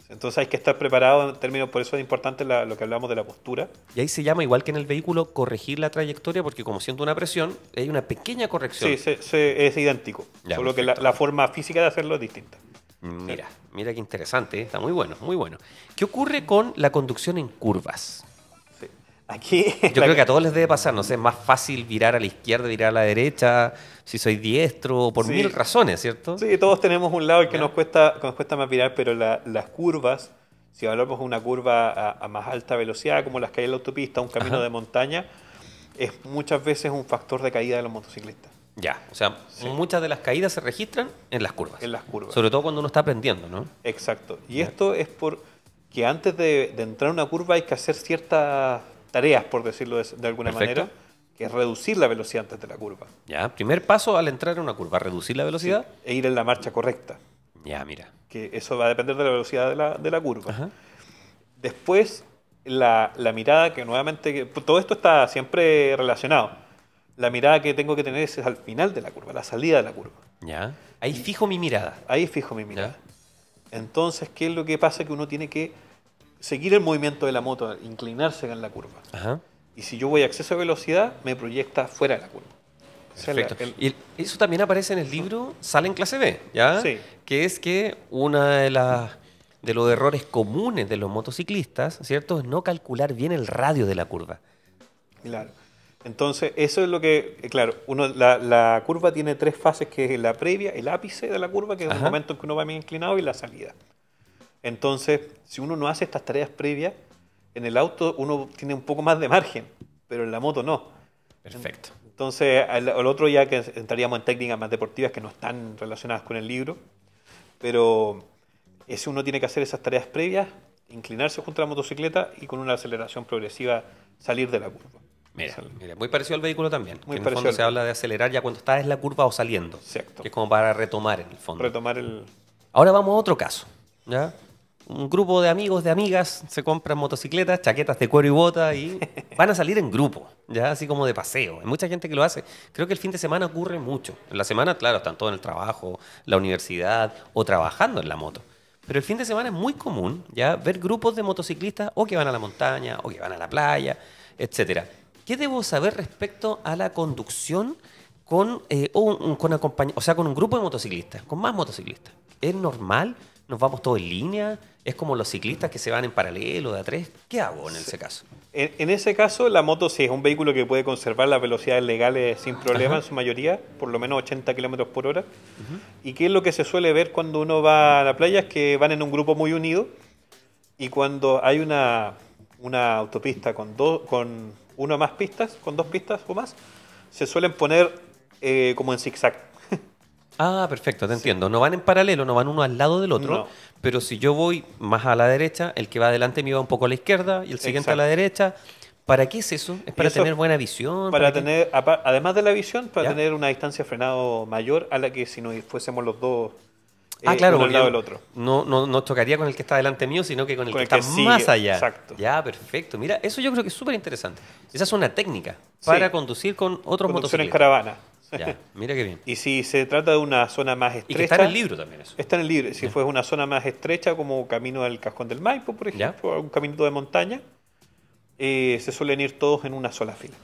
Entonces hay que estar preparado en términos, por eso es importante lo que hablamos de la postura. Y ahí se llama, igual que en el vehículo, corregir la trayectoria, porque como siento una presión, hay una pequeña corrección. Sí, es idéntico, solo que la, forma física de hacerlo es distinta. Mira, mira qué interesante, ¿eh? está muy bueno, muy bueno. ¿Qué ocurre con la conducción en curvas? Yo creo que a todos les debe pasar, no sé, es más fácil virar a la izquierda, virar a la derecha, si soy diestro, por mil razones, ¿cierto? Sí, todos tenemos un lado que nos cuesta, nos cuesta más virar, pero las curvas, si hablamos una curva a, más alta velocidad, como las que hay en la autopista, un camino de montaña, es muchas veces un factor de caída de los motociclistas. Ya, o sea, muchas de las caídas se registran en las curvas. En las curvas. Sobre todo cuando uno está aprendiendo, ¿no? Exacto. Y esto es por que antes de, entrar a una curva hay que hacer ciertas tareas, por decirlo de, alguna manera, que es reducir la velocidad antes de la curva. Ya, primer paso al entrar en una curva, reducir la velocidad. e ir en la marcha correcta. Ya, mira. Que eso va a depender de la velocidad de la, curva. Después, la, mirada que nuevamente, todo esto está siempre relacionado. La mirada que tengo que tener es al final de la curva, la salida de la curva. Ya. Ahí fijo mi mirada. Ahí fijo mi mirada. Entonces, ¿qué es lo que pasa? Que uno tiene que seguir el movimiento de la moto, inclinarse en la curva. Y si yo voy a acceso de velocidad, me proyecta fuera de la curva. Perfecto. Y eso también aparece en el libro, sale en clase B, ¿ya? Sí. Que es que una de los errores comunes de los motociclistas, ¿cierto? Es no calcular bien el radio de la curva. Claro. Entonces, eso es lo que, eh, claro, la, curva tiene tres fases, que es la previa, el ápice de la curva, que es el momento en que uno va bien inclinado, y la salida. Entonces, si uno no hace estas tareas previas, en el auto uno tiene un poco más de margen, pero en la moto no. Perfecto. Entonces, el otro ya que entraríamos en técnicas más deportivas que no están relacionadas con el libro, pero ese eh, uno tiene que hacer esas tareas previas, inclinarse junto a la motocicleta y con una aceleración progresiva salir de la curva. Mira, muy parecido al vehículo también. Muy parecido se habla de acelerar ya cuando está en la curva o saliendo. Exacto. Que es como para retomar en el fondo. Retomar el. Ahora vamos a otro caso. ¿ya? un grupo de amigos, de amigas, se compran motocicletas, chaquetas de cuero y bota y van a salir en grupo, ya así como de paseo. Hay mucha gente que lo hace. Creo que el fin de semana ocurre mucho. En la semana, claro, están todos en el trabajo, la universidad o trabajando en la moto. Pero el fin de semana es muy común ya ver grupos de motociclistas o que van a la montaña o que van a la playa, etc. ¿Qué debo saber respecto a la conducción con, eh, un, con o sea, con un grupo de motociclistas, con más motociclistas? ¿Es normal? ¿Nos vamos todos en línea? ¿Es como los ciclistas que se van en paralelo de a tres? ¿Qué hago en ese caso? En, ese caso, la moto sí es un vehículo que puede conservar las velocidades legales sin problema en su mayoría, por lo menos 80 kilómetros por hora. ¿Y qué es lo que se suele ver cuando uno va a la playa? Es que van en un grupo muy unido y cuando hay una, una autopista con, dos con una más pistas, con dos pistas o más, se suelen poner eh, como en zigzag Ah, perfecto, te entiendo. No van en paralelo, no van uno al lado del otro, pero si yo voy más a la derecha, el que va adelante mío va un poco a la izquierda y el siguiente a la derecha. ¿Para qué es eso? ¿Es para tener buena visión? Para, tener, además de la visión, para tener una distancia frenado mayor a la que si nos fuésemos los dos ah, eh, al lado del otro. No, no, no, tocaría con el que está delante mío, sino que con el, que, está más allá. Ya, perfecto. Mira, eso yo creo que es súper interesante. Esa es una técnica para conducir con otros Conducción en caravana. Ya, mira qué bien. y si se trata de una zona más estrecha. Y está en el libro también eso. Está en el libro. Si fuese fue una zona más estrecha, como camino al Cascón del Maipo, por ejemplo, algún un caminito de montaña, eh, se suelen ir todos en una sola fila.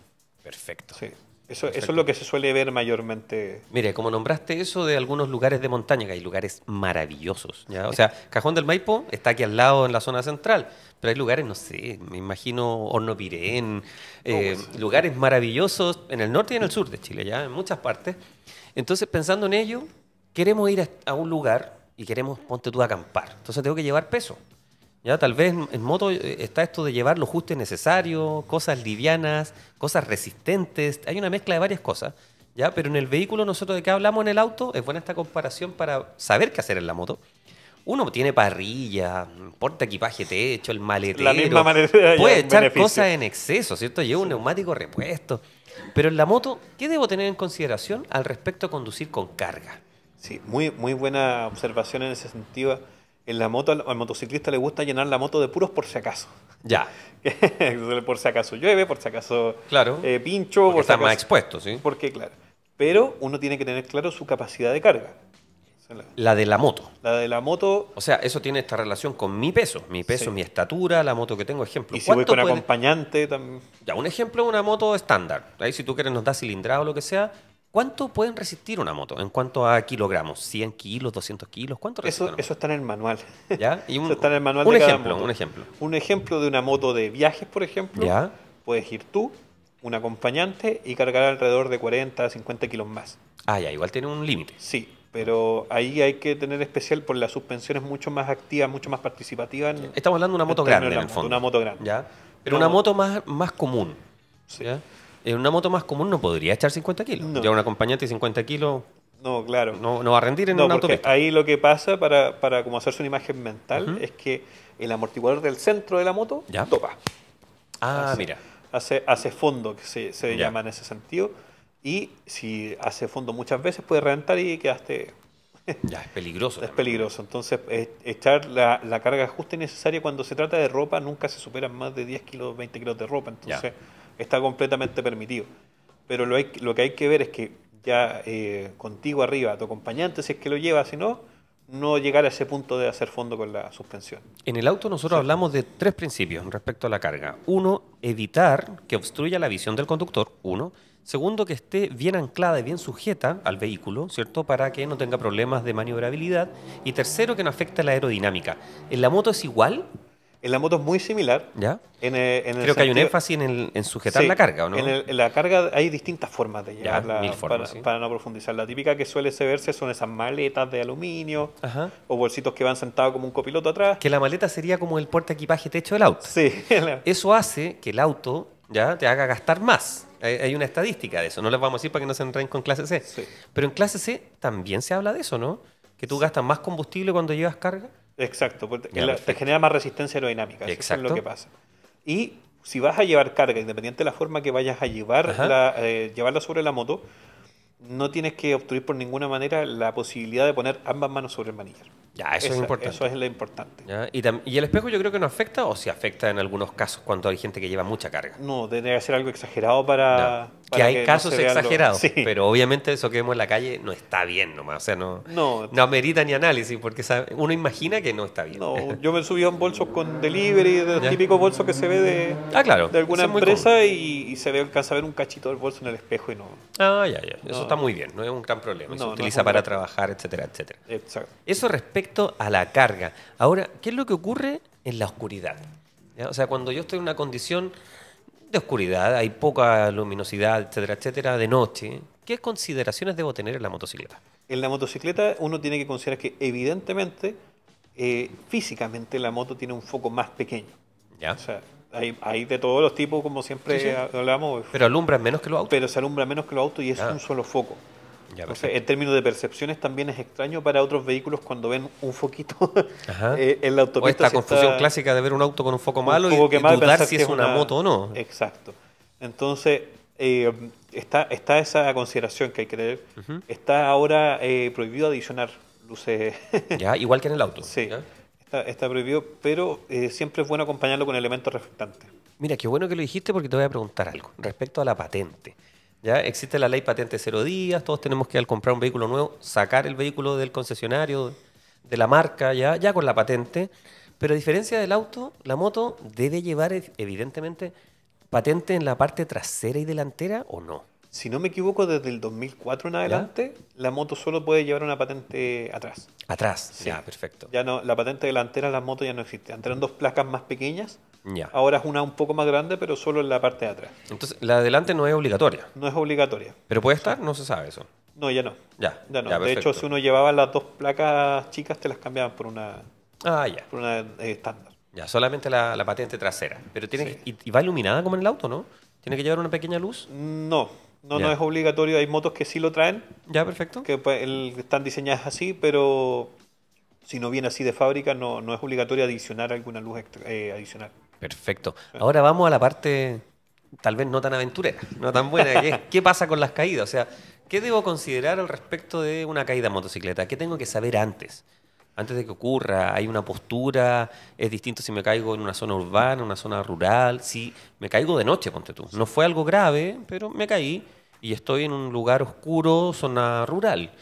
Perfecto. Sí. Eso, eso, es lo que se suele ver mayormente. Mire, como nombraste eso de algunos lugares de montaña, que hay lugares maravillosos. O sea, Cajón del Maipo está aquí al lado en la zona central, pero hay lugares, no sé, me imagino Hornopirén, oh, eh, pues lugares maravillosos en el norte y en el sur de Chile, ya en muchas partes. Entonces, pensando en ello, queremos ir a, un lugar y queremos, ponte tú, a acampar. Entonces tengo que llevar peso tal vez en moto eh, está esto de llevar lo justo y necesario, cosas livianas, cosas resistentes, hay una mezcla de varias cosas. ¿ya? Pero en el vehículo, nosotros de qué hablamos en el auto, es buena esta comparación para saber qué hacer en la moto. Uno tiene parrilla, porta equipaje techo, el maletero. La misma puede echar cosas en exceso, ¿cierto? Lleva un neumático repuesto. Pero en la moto, ¿qué debo tener en consideración al respecto a conducir con carga? Sí, muy, muy buena observación en ese sentido en la moto, al, motociclista le gusta llenar la moto de puros por si acaso. Ya. por si acaso llueve, por si acaso claro, eh, pincho. por si acaso, más expuesto, sí. Porque, claro. Pero uno tiene que tener claro su capacidad de carga. La de la moto. La de la moto. O sea, eso tiene esta relación con mi peso. Mi peso, mi estatura, la moto que tengo, ejemplo. Y si voy con acompañante también. Ya, un ejemplo es una moto estándar. Ahí si tú quieres nos da cilindrado o lo que sea, ¿Cuánto pueden resistir una moto en cuanto a kilogramos? ¿100 kilos, 200 kilos? ¿Cuánto resisten? Eso, eso está en el manual. ¿Ya? eso está en el manual un ejemplo, Un ejemplo. Un ejemplo de una moto de viajes, por ejemplo. ¿Ya? Puedes ir tú, un acompañante y cargar alrededor de 40 50 kilos más. Ah, ya, igual tiene un límite. Sí, pero ahí hay que tener especial por las suspensiones mucho más activas, mucho más participativas. Estamos hablando de una moto grande, en fondo. Una moto grande. ¿Ya? Pero una, moto, más, más común. Sí. ¿Ya? En una moto más común no podría echar 50 kilos. Ya un acompañante de 50 kilos. No, claro. No, va a rendir en no, una moto. Ahí lo que pasa, para, para como hacerse una imagen mental, es que el amortiguador del centro de la moto ya. topa. Ah, mira. Hace, hace fondo, que se, llama en ese sentido. Y si hace fondo muchas veces, puede reventar y quedaste. ya, es peligroso. es peligroso. Entonces, echar la, carga justa y necesaria cuando se trata de ropa, nunca se superan más de 10 kilos, 20 kilos de ropa. Entonces está completamente permitido. Pero lo, que hay que ver es que ya eh, contigo arriba, tu acompañante, si es que lo lleva, si no, no llegar a ese punto de hacer fondo con la suspensión. En el auto nosotros hablamos de tres principios respecto a la carga. Uno, evitar que obstruya la visión del conductor. Uno. Segundo, que esté bien anclada y bien sujeta al vehículo, ¿cierto? Para que no tenga problemas de maniobrabilidad. Y tercero, que no afecte la aerodinámica. ¿En la moto es igual? En la moto es muy similar. Creo que hay un énfasis en, sujetar la carga, ¿no? En, la carga hay distintas formas de llevarla para, no profundizar. La típica que suele verse son esas maletas de aluminio o bolsitos que van sentados como un copiloto atrás. Que la maleta sería como el porta equipaje techo del auto. Sí. Eso hace que el auto ya te haga gastar más. Hay, una estadística de eso. No les vamos a decir para que no se entren con clase C. Pero en clase C también se habla de eso, ¿no? Que tú gastas más combustible cuando llevas carga. Exacto, porque te genera más resistencia aerodinámica. Eso es lo que pasa. Y si vas a llevar carga, independiente de la forma que vayas a llevar eh, llevarla sobre la moto, no tienes que obstruir por ninguna manera la posibilidad de poner ambas manos sobre el manillar. Ya, eso, es importante. Eso es lo importante. y, el espejo yo creo que no afecta o si afecta en algunos casos cuando hay gente que lleva mucha carga. No, tendría que ser algo exagerado para... que hay casos exagerados, pero obviamente eso que vemos en la calle no está bien nomás. O sea, no, no, no merita ni análisis porque uno imagina que no está bien. No, yo me subí a un bolso con delivery, de los típicos bolsos que se ve de, ah, claro. de alguna empresa y, se ve, alcanza a ver un cachito del bolso en el espejo y no... Ah, ya, ya. Eso está muy bien, no es un gran problema. se utiliza para trabajar, etcétera, etcétera. Exacto. Eso respecto respecto a la carga. Ahora, ¿qué es lo que ocurre en la oscuridad? O sea, cuando yo estoy en una condición de oscuridad, hay poca luminosidad, etcétera, etcétera, de noche, ¿qué consideraciones debo tener en la motocicleta? En la motocicleta uno tiene que considerar que evidentemente, eh, físicamente la moto tiene un foco más pequeño. ¿Ya? O sea, hay, de todos los tipos, como siempre hablamos. Pero alumbra menos que los autos. Pero se alumbra menos que los autos y es ah. un solo foco. El término en términos de percepciones también es extraño para otros vehículos cuando ven un foquito eh, en la autopista. O esta confusión clásica de ver un auto con un foco malo y, dudar si es una, moto o no. Exacto. Entonces, eh, está, esa consideración que hay que tener. Está ahora eh, prohibido adicionar luces. ya, igual que en el auto. Sí. Está, está, prohibido, pero siempre es bueno acompañarlo con elementos reflectantes. Mira, qué bueno que lo dijiste porque te voy a preguntar algo respecto a la patente. ¿Ya? Existe la ley patente cero días, todos tenemos que al comprar un vehículo nuevo sacar el vehículo del concesionario, de la marca, ya, ya con la patente. Pero a diferencia del auto, la moto debe llevar evidentemente patente en la parte trasera y delantera o no. Si no me equivoco, desde el 2004 en adelante, la moto solo puede llevar una patente atrás. Atrás, sí. ya, perfecto. Ya no, la patente delantera de las motos ya no existe. Antes dos placas más pequeñas, Ahora es una un poco más grande, pero solo en la parte de atrás. Entonces, la de adelante no es obligatoria. No es obligatoria. Pero puede estar, no se sabe eso. No, ya no. Ya. ya no. de hecho, si uno llevaba las dos placas chicas, te las cambiaban por una. Ah, ya. Por una eh, estándar. ya, solamente la, patente trasera. Pero tiene y, va iluminada como en el auto, ¿no? ¿Tiene que llevar una pequeña luz? No, no, no es obligatorio. Hay motos que sí lo traen. Ya, perfecto. Que pues, están diseñadas así, pero si no viene así de fábrica, no, no es obligatorio adicionar alguna luz eh, adicional. Perfecto. Ahora vamos a la parte tal vez no tan aventurera, no tan buena, que es qué pasa con las caídas. O sea, ¿qué debo considerar al respecto de una caída en motocicleta? ¿Qué tengo que saber antes? Antes de que ocurra, ¿hay una postura? ¿Es distinto si me caigo en una zona urbana, una zona rural? Si me caigo de noche, ponte tú. No fue algo grave, pero me caí y estoy en un lugar oscuro, zona rural.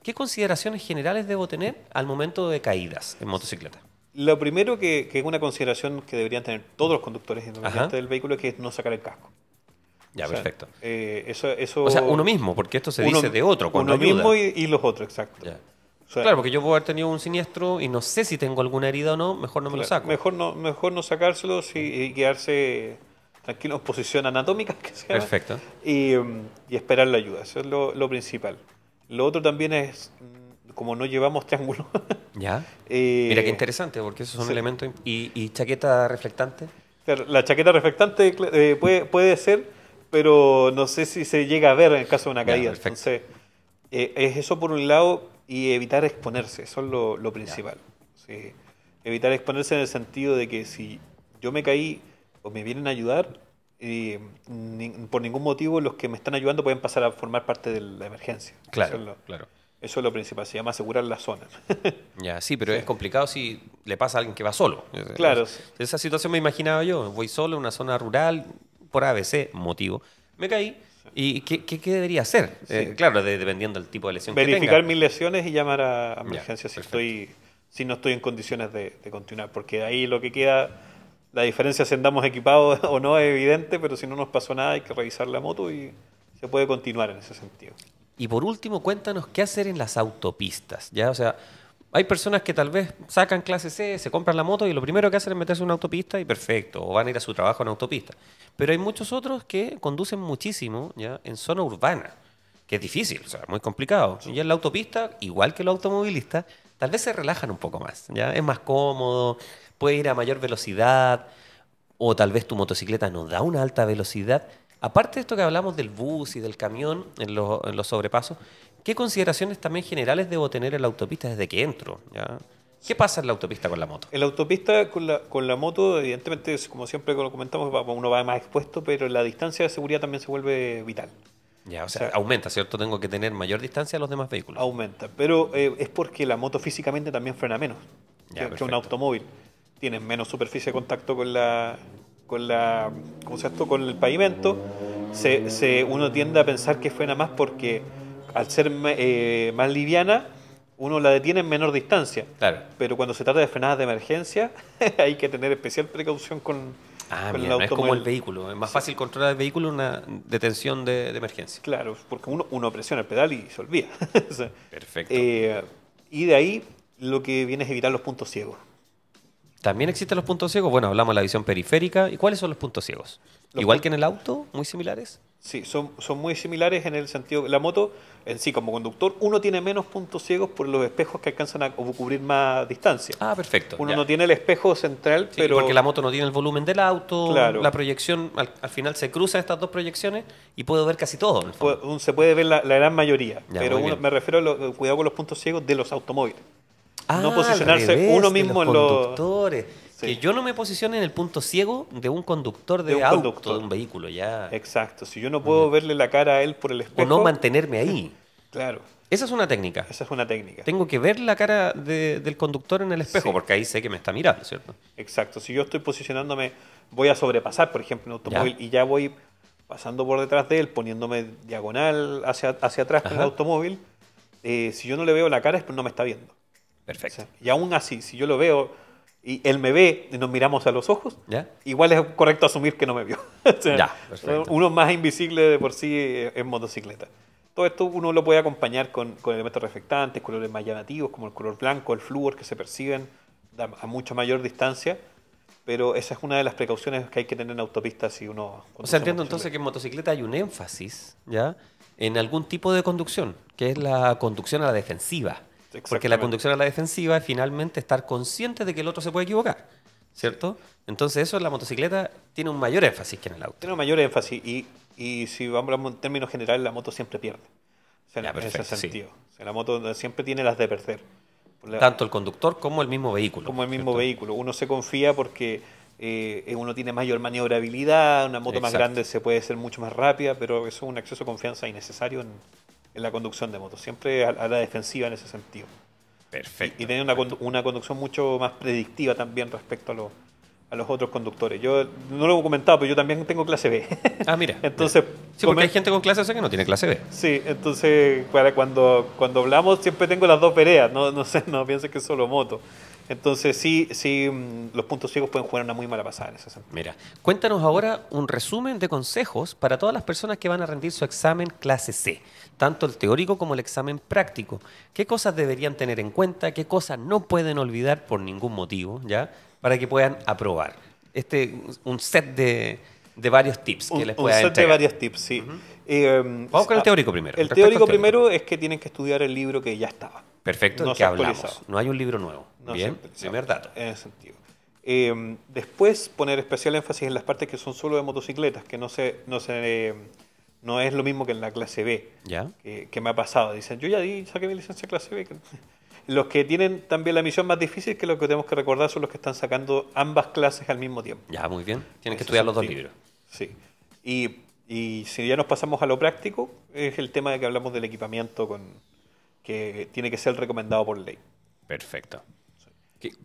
¿Qué consideraciones generales debo tener al momento de caídas en motocicleta? Lo primero que, es una consideración que deberían tener todos los conductores independientes del vehículo es que no sacar el casco. Ya, perfecto. Eh, eso, eso, o sea, uno mismo, porque esto se dice de otro. Cuando uno mismo y, los otros, exacto. claro, porque yo puedo haber tenido un siniestro y no sé si tengo alguna herida o no, mejor no me lo saco. Mejor no, mejor no sacárselo mm. y, quedarse tranquilo en posición anatómica. Que sea, perfecto. Mm, y, esperar la ayuda, eso es lo principal. Lo otro también es como no llevamos triángulo. ya. Eh, Mira qué interesante, porque esos son elementos. ¿Y, chaqueta reflectante? La chaqueta reflectante eh, puede, puede ser, pero no sé si se llega a ver en el caso de una caída. Entonces, eh, es eso por un lado y evitar exponerse, eso es lo, lo principal. Evitar exponerse en el sentido de que si yo me caí o me vienen a ayudar, por ningún motivo los que me están ayudando pueden pasar a formar parte de la emergencia. Claro, claro. Eso es lo principal, se llama asegurar la zona. ya, sí, pero es complicado si le pasa a alguien que va solo. Claro. Esa situación me imaginaba yo. Voy solo en una zona rural, por ABC motivo. Me caí. ¿Y qué, qué, debería hacer? Eh, claro, dependiendo del tipo de lesión Verificar que tenga. mis lesiones y llamar a, emergencia si, estoy, si no estoy en condiciones de continuar. Porque ahí lo que queda, la diferencia si andamos equipados o no es evidente, pero si no nos pasó nada hay que revisar la moto y se puede continuar en ese sentido. Y por último, cuéntanos qué hacer en las autopistas, ¿ya? O sea, hay personas que tal vez sacan clase C, se compran la moto y lo primero que hacen es meterse en una autopista y perfecto, o van a ir a su trabajo en autopista. Pero hay muchos otros que conducen muchísimo ¿ya? en zona urbana, que es difícil, o sea, muy complicado. Y en la autopista, igual que los automovilistas, tal vez se relajan un poco más, ¿ya? es más cómodo, puede ir a mayor velocidad, o tal vez tu motocicleta no da una alta velocidad Aparte de esto que hablamos del bus y del camión en, los sobrepasos, ¿qué consideraciones también generales debo tener en la autopista desde que entro? ¿Ya? ¿Qué pasa en la autopista con la moto? En la autopista con la, con la moto, evidentemente, como siempre lo comentamos, uno va más expuesto, pero la distancia de seguridad también se vuelve vital. Ya, o sea, aumenta, ¿cierto? Tengo que tener mayor distancia a los demás vehículos. Aumenta, pero eh, es porque la moto físicamente también frena menos que, un automóvil. Tienes menos superficie de contacto con la, con la, Con el pavimento, se, uno tiende a pensar que fue más porque al ser eh, más liviana, uno la detiene en menor distancia. Claro. Pero cuando se trata de frenadas de emergencia, hay que tener especial precaución con, ah, es como el vehículo. Es más fácil controlar el vehículo una detención de, emergencia. Claro, porque uno, uno, presiona el pedal y se olvida. Perfecto. Eh, y de ahí lo que viene es evitar los puntos ciegos. También existen los puntos ciegos. Bueno, hablamos de la visión periférica. ¿Y cuáles son los puntos ciegos? Igual que en el auto, muy similares. Sí, son, son muy similares en el sentido que la moto en sí, como conductor, uno tiene menos puntos ciegos por los espejos que alcanzan a cubrir más distancia. Ah, perfecto. Uno no tiene el espejo central, pero... Porque la moto no tiene el volumen del auto, la proyección, al, final se cruza estas dos proyecciones y puedo ver casi todo. Se puede ver la, gran mayoría, pero me refiero a cuidado con los puntos ciegos de los automóviles no ah, posicionarse uno mismo en los conductores. Que yo no me posicione en el punto ciego de un conductor de, un auto, de un vehículo, ya. Exacto. Si yo no puedo verle la cara a él por el espejo. O no mantenerme ahí. claro. Esa es una técnica. Esa es una técnica. Tengo que ver la cara del conductor en el espejo, porque ahí sé que me está mirando, ¿cierto? Exacto. Si yo estoy posicionándome, voy a sobrepasar, por ejemplo, un automóvil y ya voy pasando por detrás de él, poniéndome diagonal hacia, hacia atrás el automóvil, eh, si yo no le veo la cara, no me está viendo. Perfecto. Y aún así, si yo lo veo y él me ve y nos miramos a los ojos, igual es correcto asumir que no me vio. uno más invisible de por sí en eh, motocicleta. Todo esto uno lo puede acompañar con, con elementos reflectantes, colores más llamativos, como el color blanco, el flúor que se perciben a mucha mayor distancia pero esa es una de las precauciones que hay que tener en autopistas si uno... O sea, entiendo entonces que en motocicleta hay un énfasis, ¿ya? En algún tipo de conducción, que es la conducción a la defensiva. Porque la conducción a la defensiva es finalmente estar consciente de que el otro se puede equivocar, ¿cierto? Entonces eso en la motocicleta tiene un mayor énfasis que en el auto. Tiene un mayor énfasis y, y si vamos en términos generales, la moto siempre pierde. O sea, en ese sentido. O sea, la moto siempre tiene las de perder. Tanto el conductor como el mismo vehículo. Como el mismo vehículo. Uno se confía porque eh, uno tiene mayor maniobrabilidad, una moto más grande se puede ser mucho más rápida, pero eso es un acceso de confianza innecesario en, en la conducción de moto... siempre a, la defensiva en ese sentido. Perfecto. Y, tener una, una, conducción mucho más predictiva también respecto a, los otros conductores. Yo no lo he comentado, pero yo también tengo clase B. Ah, mira. entonces, Sí, porque hay gente con clase C que no tiene clase B. Sí, entonces cuando, cuando hablamos siempre tengo las dos pereas... no, no, sé, no pienses que es solo moto. Entonces sí, sí, mm, los puntos ciegos pueden jugar una muy mala pasada en ese sentido. Mira, cuéntanos ahora un resumen de consejos para todas las personas que van a rendir su examen clase C tanto el teórico como el examen práctico. ¿Qué cosas deberían tener en cuenta? ¿Qué cosas no pueden olvidar por ningún motivo, ya? Para que puedan aprobar. Este, un set de, varios tips que les pueda Un set de varios tips, sí. Eh, Vamos con el ah, teórico primero. El teórico, primero es que tienen que estudiar el libro que ya estaba. Perfecto, no que hablamos. No hay un libro nuevo. Bien, primer dato. En ese sentido. Eh, después, poner especial énfasis en las partes que son solo de motocicletas, que no se, no se eh, no es lo mismo que en la clase B, ¿Ya? Que, me ha pasado. Dicen, yo ya di, saqué mi licencia clase B. Los que tienen también la misión más difícil, que lo que tenemos que recordar son los que están sacando ambas clases al mismo tiempo. Ya, muy bien. Tienen que estudiar los dos libros. Sí. Y, y, si ya nos pasamos a lo práctico, es el tema de que hablamos del equipamiento con que tiene que ser recomendado por ley. Perfecto.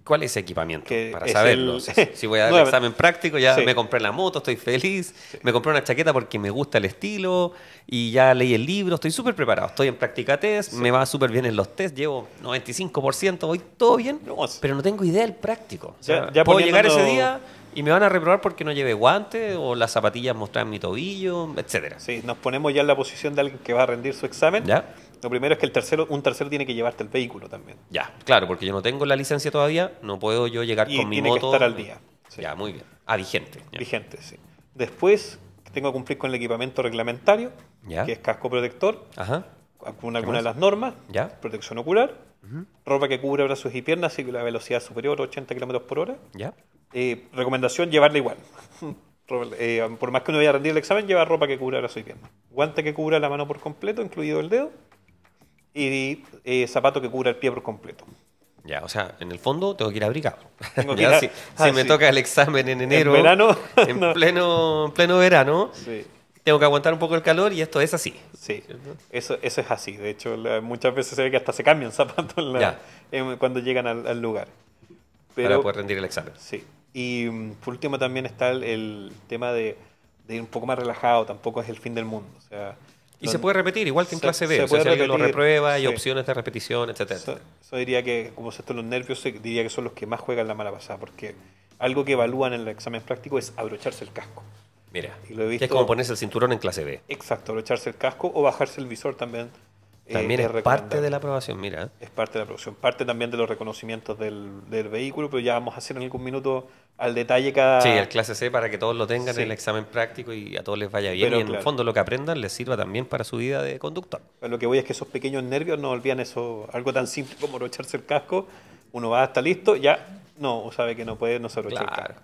¿Cuál es ese equipamiento? Para saberlo. Si, voy a dar el examen práctico, ya me compré la moto, estoy feliz, me compré una chaqueta porque me gusta el estilo y ya leí el libro, estoy súper preparado, estoy en práctica test, me va súper bien en los test, llevo 95%, voy todo bien, pero no tengo idea del práctico. ya, puedo llegar ese día y me van a reprobar porque no llevé guantes o las zapatillas mostradas mi tobillo, etcétera. Sí, nos ponemos ya en la posición de alguien que va a rendir su examen. ¿Ya? Lo primero es que el tercero, un tercero tiene que llevarte el vehículo también. Ya, claro, porque yo no tengo la licencia todavía, no puedo yo llegar con mi moto. Tiene que estar al día. Ya, muy bien. A ah, vigente. Vigente, sí. Después tengo que cumplir con el equipamiento reglamentario, que es casco protector, Ajá. con alguna de las normas, ya. protección ocular, ropa que cubre brazos y piernas y la velocidad superior a 80 km por hora. Ya. Eh, recomendación, llevarla igual. Eh, por más que uno vaya a rendir el examen, lleva ropa que cubra brazos y piernas. Guante que cubra la mano por completo, incluido el dedo y eh, zapato que cubra el pie por completo. Ya, o sea, en el fondo tengo que ir abrigado. a... si, si ah, me toca el examen en enero, en, verano? en pleno, pleno verano, tengo que aguantar un poco el calor y esto es así. Sí, eso, eso es así. De hecho, muchas veces se ve que hasta se cambian zapatos cuando llegan al, lugar. Para poder rendir el examen. Sí. Y mm, por último también está el, tema de, de, ir un poco más relajado, tampoco es el fin del mundo. O sea, y se puede repetir, igual que en clase B. Se o sea, lo reprueba, hay opciones de repetición, etcétera. Yo diría que, como se están los nervios, diría que son los que más juegan la mala pasada, porque algo que evalúan en el examen práctico es abrocharse el casco. Mira, y lo que es como ponerse el cinturón en clase B. Exacto, abrocharse el casco o bajarse el visor también también eh, es, parte de la aprobación, mira. Es parte de la aprobación, parte también de los reconocimientos del, vehículo, pero ya vamos a hacer en algún minuto al detalle cada... Sí, el clase C para que todos lo tengan en el examen práctico y a todos les vaya bien. y en el fondo lo que aprendan les sirva también para su vida de conductor. lo que voy es que esos pequeños nervios no olvidan eso, algo tan simple como rocharse el casco. Uno va hasta ah, listo, ya no, sabe que no puede, no se abrocha claro.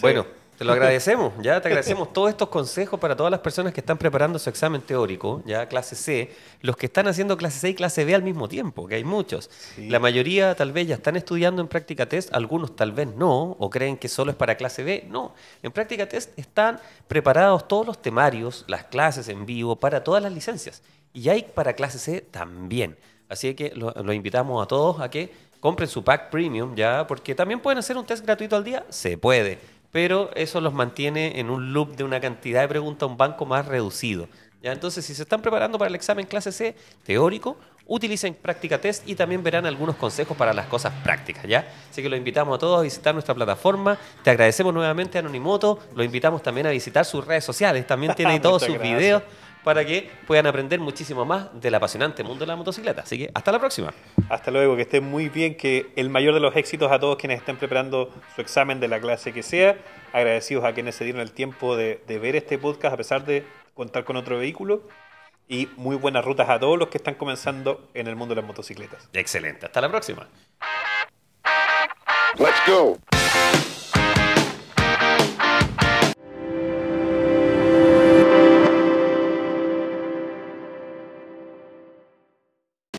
bueno. Te lo agradecemos, ya te agradecemos todos estos consejos para todas las personas que están preparando su examen teórico, ya clase C, los que están haciendo clase C y clase B al mismo tiempo, que hay muchos. La mayoría tal vez ya están estudiando en práctica test, algunos tal vez no, o creen que solo es para clase B. No, en práctica test están preparados todos los temarios, las clases en vivo, para todas las licencias. Y hay para clase C también. Así que los lo invitamos a todos a que compren su pack premium, ya, porque también pueden hacer un test gratuito al día, se puede pero eso los mantiene en un loop de una cantidad de preguntas a un banco más reducido. ¿ya? Entonces, si se están preparando para el examen clase C teórico, utilicen práctica test y también verán algunos consejos para las cosas prácticas. ¿ya? Así que los invitamos a todos a visitar nuestra plataforma. Te agradecemos nuevamente, a Anonimoto. Los invitamos también a visitar sus redes sociales. También tiene todos sus videos para que puedan aprender muchísimo más del apasionante mundo de la motocicleta. Así que hasta la próxima. Hasta luego, que estén muy bien, que el mayor de los éxitos a todos quienes estén preparando su examen de la clase que sea. Agradecidos a quienes se dieron el tiempo de, de ver este podcast a pesar de contar con otro vehículo. Y muy buenas rutas a todos los que están comenzando en el mundo de las motocicletas. Excelente, hasta la próxima. Let's go.